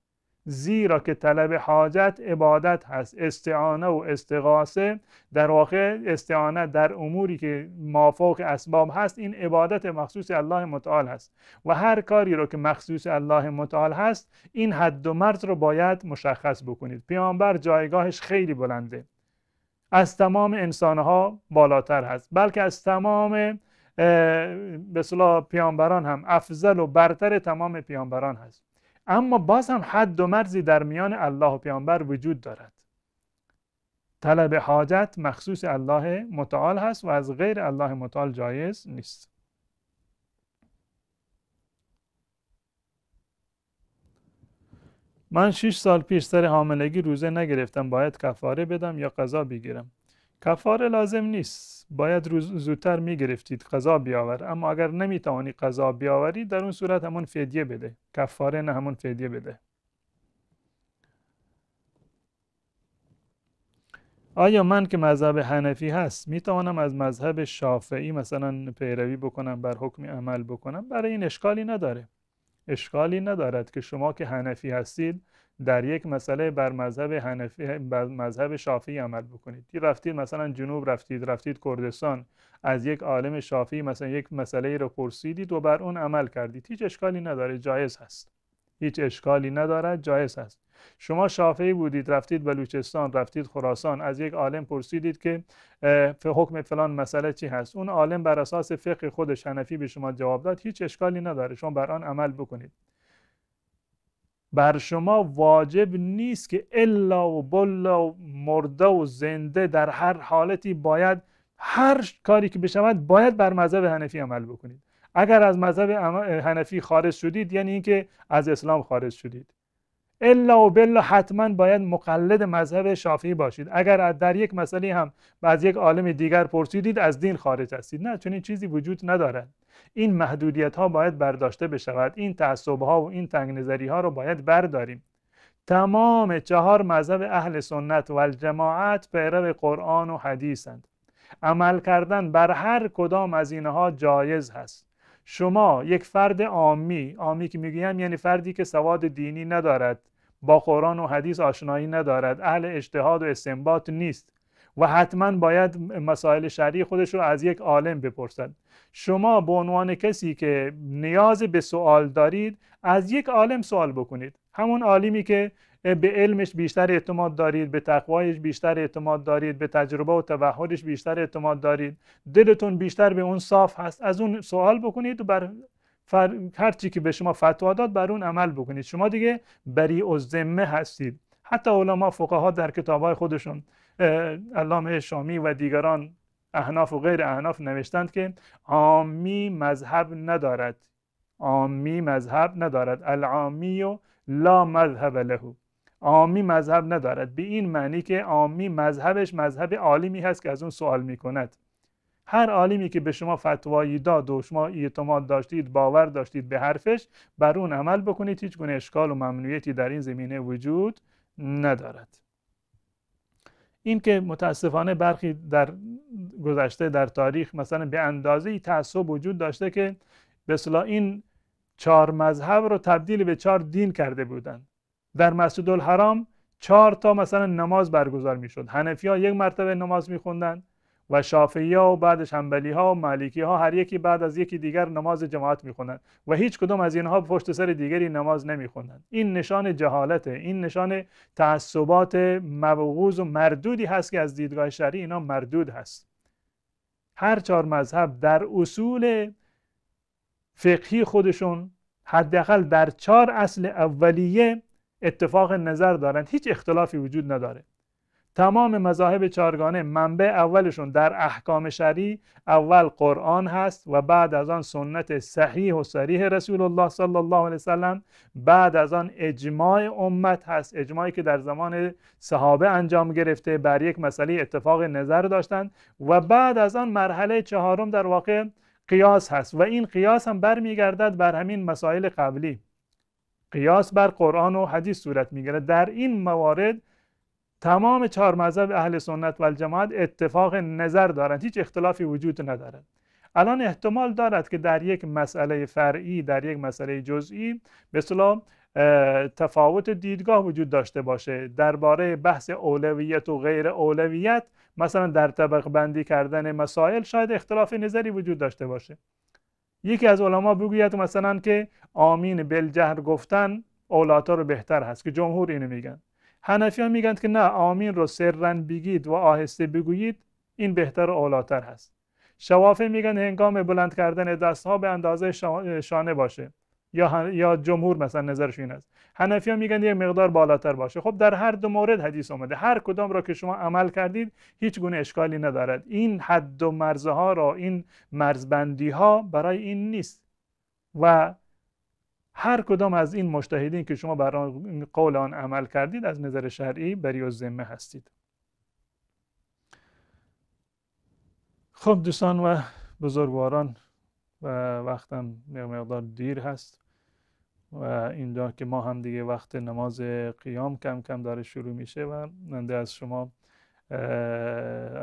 A: زیرا که طلب حاجت عبادت هست استعانه و استغاثه در واقع استعانه در اموری که مافوق اسباب هست این عبادت مخصوص الله متعال هست و هر کاری رو که مخصوص الله متعال هست این حد و مرز رو باید مشخص بکنید پیامبر جایگاهش خیلی بلنده از تمام انسانها بالاتر هست بلکه از تمام به پیامبران هم افضل و برتر تمام پیامبران هست اما باز هم حد و مرزی در میان الله و پیامبر وجود دارد طلب حاجت مخصوص الله متعال هست و از غیر الله متعال جایز نیست من شیش سال پیش سر حاملگی روزه نگرفتم باید کفاره بدم یا قضا بگیرم کفاره لازم نیست باید روز زودتر می گرفتید قضا بیاور اما اگر نمی توانی قضا بیاوری در اون صورت همون فدیه بده کفاره نه همون فدیه بده آیا من که مذهب حنفی هست می از مذهب شافعی مثلا پیروی بکنم بر حکم عمل بکنم برای این اشکالی نداره اشکالی ندارد که شما که حنفی هستید در یک مسئله بر مذهب حنفی مذهب شافعی عمل بکنید رفتید مثلا جنوب رفتید رفتید کردستان از یک عالم شافعی مثلا یک مسئله رو پرسیدید و بر اون عمل کردید هیچ اشکالی نداره جایز هست هیچ اشکالی ندارد جایز هست شما شافعی بودید رفتید بلوچستان رفتید خراسان از یک عالم پرسیدید که حکم فلان مسئله چی هست اون عالم بر اساس فقه خودش حنفی به شما جواب داد هیچ اشکالی نداره شما بر آن عمل بکنید بر شما واجب نیست که الا و بلا و مرده و زنده در هر حالتی باید هر کاری که بشود باید بر مذهب هنفی عمل بکنید اگر از مذهب هنفی خارج شدید یعنی اینکه از اسلام خارج شدید الا و بلا حتما باید مقلد مذهب شافعی باشید اگر در یک مسئله هم و از یک عالم دیگر پرسیدید از دین خارج هستید نه چنین چیزی وجود ندارد این محدودیت ها باید برداشته بشود این تعصب ها و این تنگ نظری ها رو باید برداریم تمام چهار مذهب اهل سنت و الجماعت پیرو قرآن و حدیثند عمل کردن بر هر کدام از اینها جایز هست شما یک فرد عامی عامی که میگویم یعنی فردی که سواد دینی ندارد با قرآن و حدیث آشنایی ندارد اهل اجتهاد و استنباط نیست و حتما باید مسائل شرعی خودش رو از یک عالم بپرسد شما به عنوان کسی که نیاز به سوال دارید از یک عالم سوال بکنید همون عالمی که به علمش بیشتر اعتماد دارید به تقوایش بیشتر اعتماد دارید به تجربه و توحدش بیشتر اعتماد دارید دلتون بیشتر به اون صاف هست از اون سوال بکنید و بر فر... هر که به شما فتوا داد بر اون عمل بکنید شما دیگه بری از ذمه هستید حتی علما فقها در کتابهای خودشون علامه شامی و دیگران احناف و غیر احناف نوشتند که عامی مذهب ندارد عامی مذهب ندارد العامی و لا مذهب له عامی مذهب ندارد به این معنی که عامی مذهبش مذهب عالمی هست که از اون سوال کند. هر عالمی که به شما فتوایی داد و شما اعتماد داشتید باور داشتید به حرفش بر اون عمل بکنید هیچ گونه اشکال و ممنوعیتی در این زمینه وجود ندارد این که متاسفانه برخی در گذشته در تاریخ مثلا به اندازه تعصب وجود داشته که به این چهار مذهب رو تبدیل به چهار دین کرده بودند در مسجد الحرام چهار تا مثلا نماز برگزار میشد حنفی ها یک مرتبه نماز خوندن و شافعی ها و بعدش حنبلی ها و مالکی ها هر یکی بعد از یکی دیگر نماز جماعت می خوندن و هیچ کدوم از اینها پشت سر دیگری نماز نمی خوندن. این نشان جهالته این نشان تعصبات مبغوز و مردودی هست که از دیدگاه شرعی اینا مردود هست هر چهار مذهب در اصول فقهی خودشون حداقل در چهار اصل اولیه اتفاق نظر دارند هیچ اختلافی وجود نداره تمام مذاهب چارگانه منبع اولشون در احکام شرعی اول قرآن هست و بعد از آن سنت صحیح و صریح رسول الله صلی الله علیه وسلم بعد از آن اجماع امت هست اجماعی که در زمان صحابه انجام گرفته بر یک مسئله اتفاق نظر داشتند و بعد از آن مرحله چهارم در واقع قیاس هست و این قیاس هم برمیگردد بر همین مسائل قبلی قیاس بر قرآن و حدیث صورت میگیره در این موارد تمام چهار مذهب اهل سنت و اتفاق نظر دارند هیچ اختلافی وجود ندارد الان احتمال دارد که در یک مسئله فرعی در یک مسئله جزئی مثلا تفاوت دیدگاه وجود داشته باشه درباره بحث اولویت و غیر اولویت مثلا در طبق بندی کردن مسائل شاید اختلاف نظری وجود داشته باشه یکی از علما بگوید مثلا که آمین بالجهر گفتن اولاتا رو بهتر هست که جمهور اینو میگن هنفی ها میگن که نه آمین رو سرن بگید و آهسته بگویید این بهتر و اولاتر هست شوافه میگن هنگام بلند کردن دست ها به اندازه شانه باشه یا یا جمهور مثلا نظرش این است حنفی ها میگن یک مقدار بالاتر باشه خب در هر دو مورد حدیث اومده هر کدام را که شما عمل کردید هیچ گونه اشکالی ندارد این حد و مرزها را این مرزبندی ها برای این نیست و هر کدام از این مجتهدین که شما برای قول آن عمل کردید از نظر شرعی بری و ذمه هستید خب دوستان و بزرگواران و وقتم مقدار دیر هست و این که ما هم دیگه وقت نماز قیام کم کم داره شروع میشه و من از شما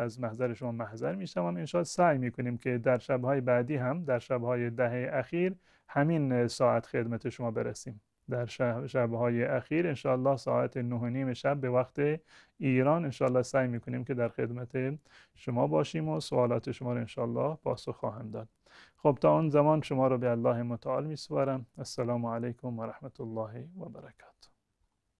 A: از محضر شما محضر میشم انشاءالله سعی میکنیم که در شبهای بعدی هم در شبهای دهه اخیر همین ساعت خدمت شما برسیم در شبهای اخیر انشاءالله ساعت نه نیم شب به وقت ایران انشاءالله سعی میکنیم که در خدمت شما باشیم و سوالات شما رو انشاءالله پاسخ خواهم داد خب تا آن زمان شما رو به الله متعال می سوارم السلام علیکم و رحمت الله و برکاته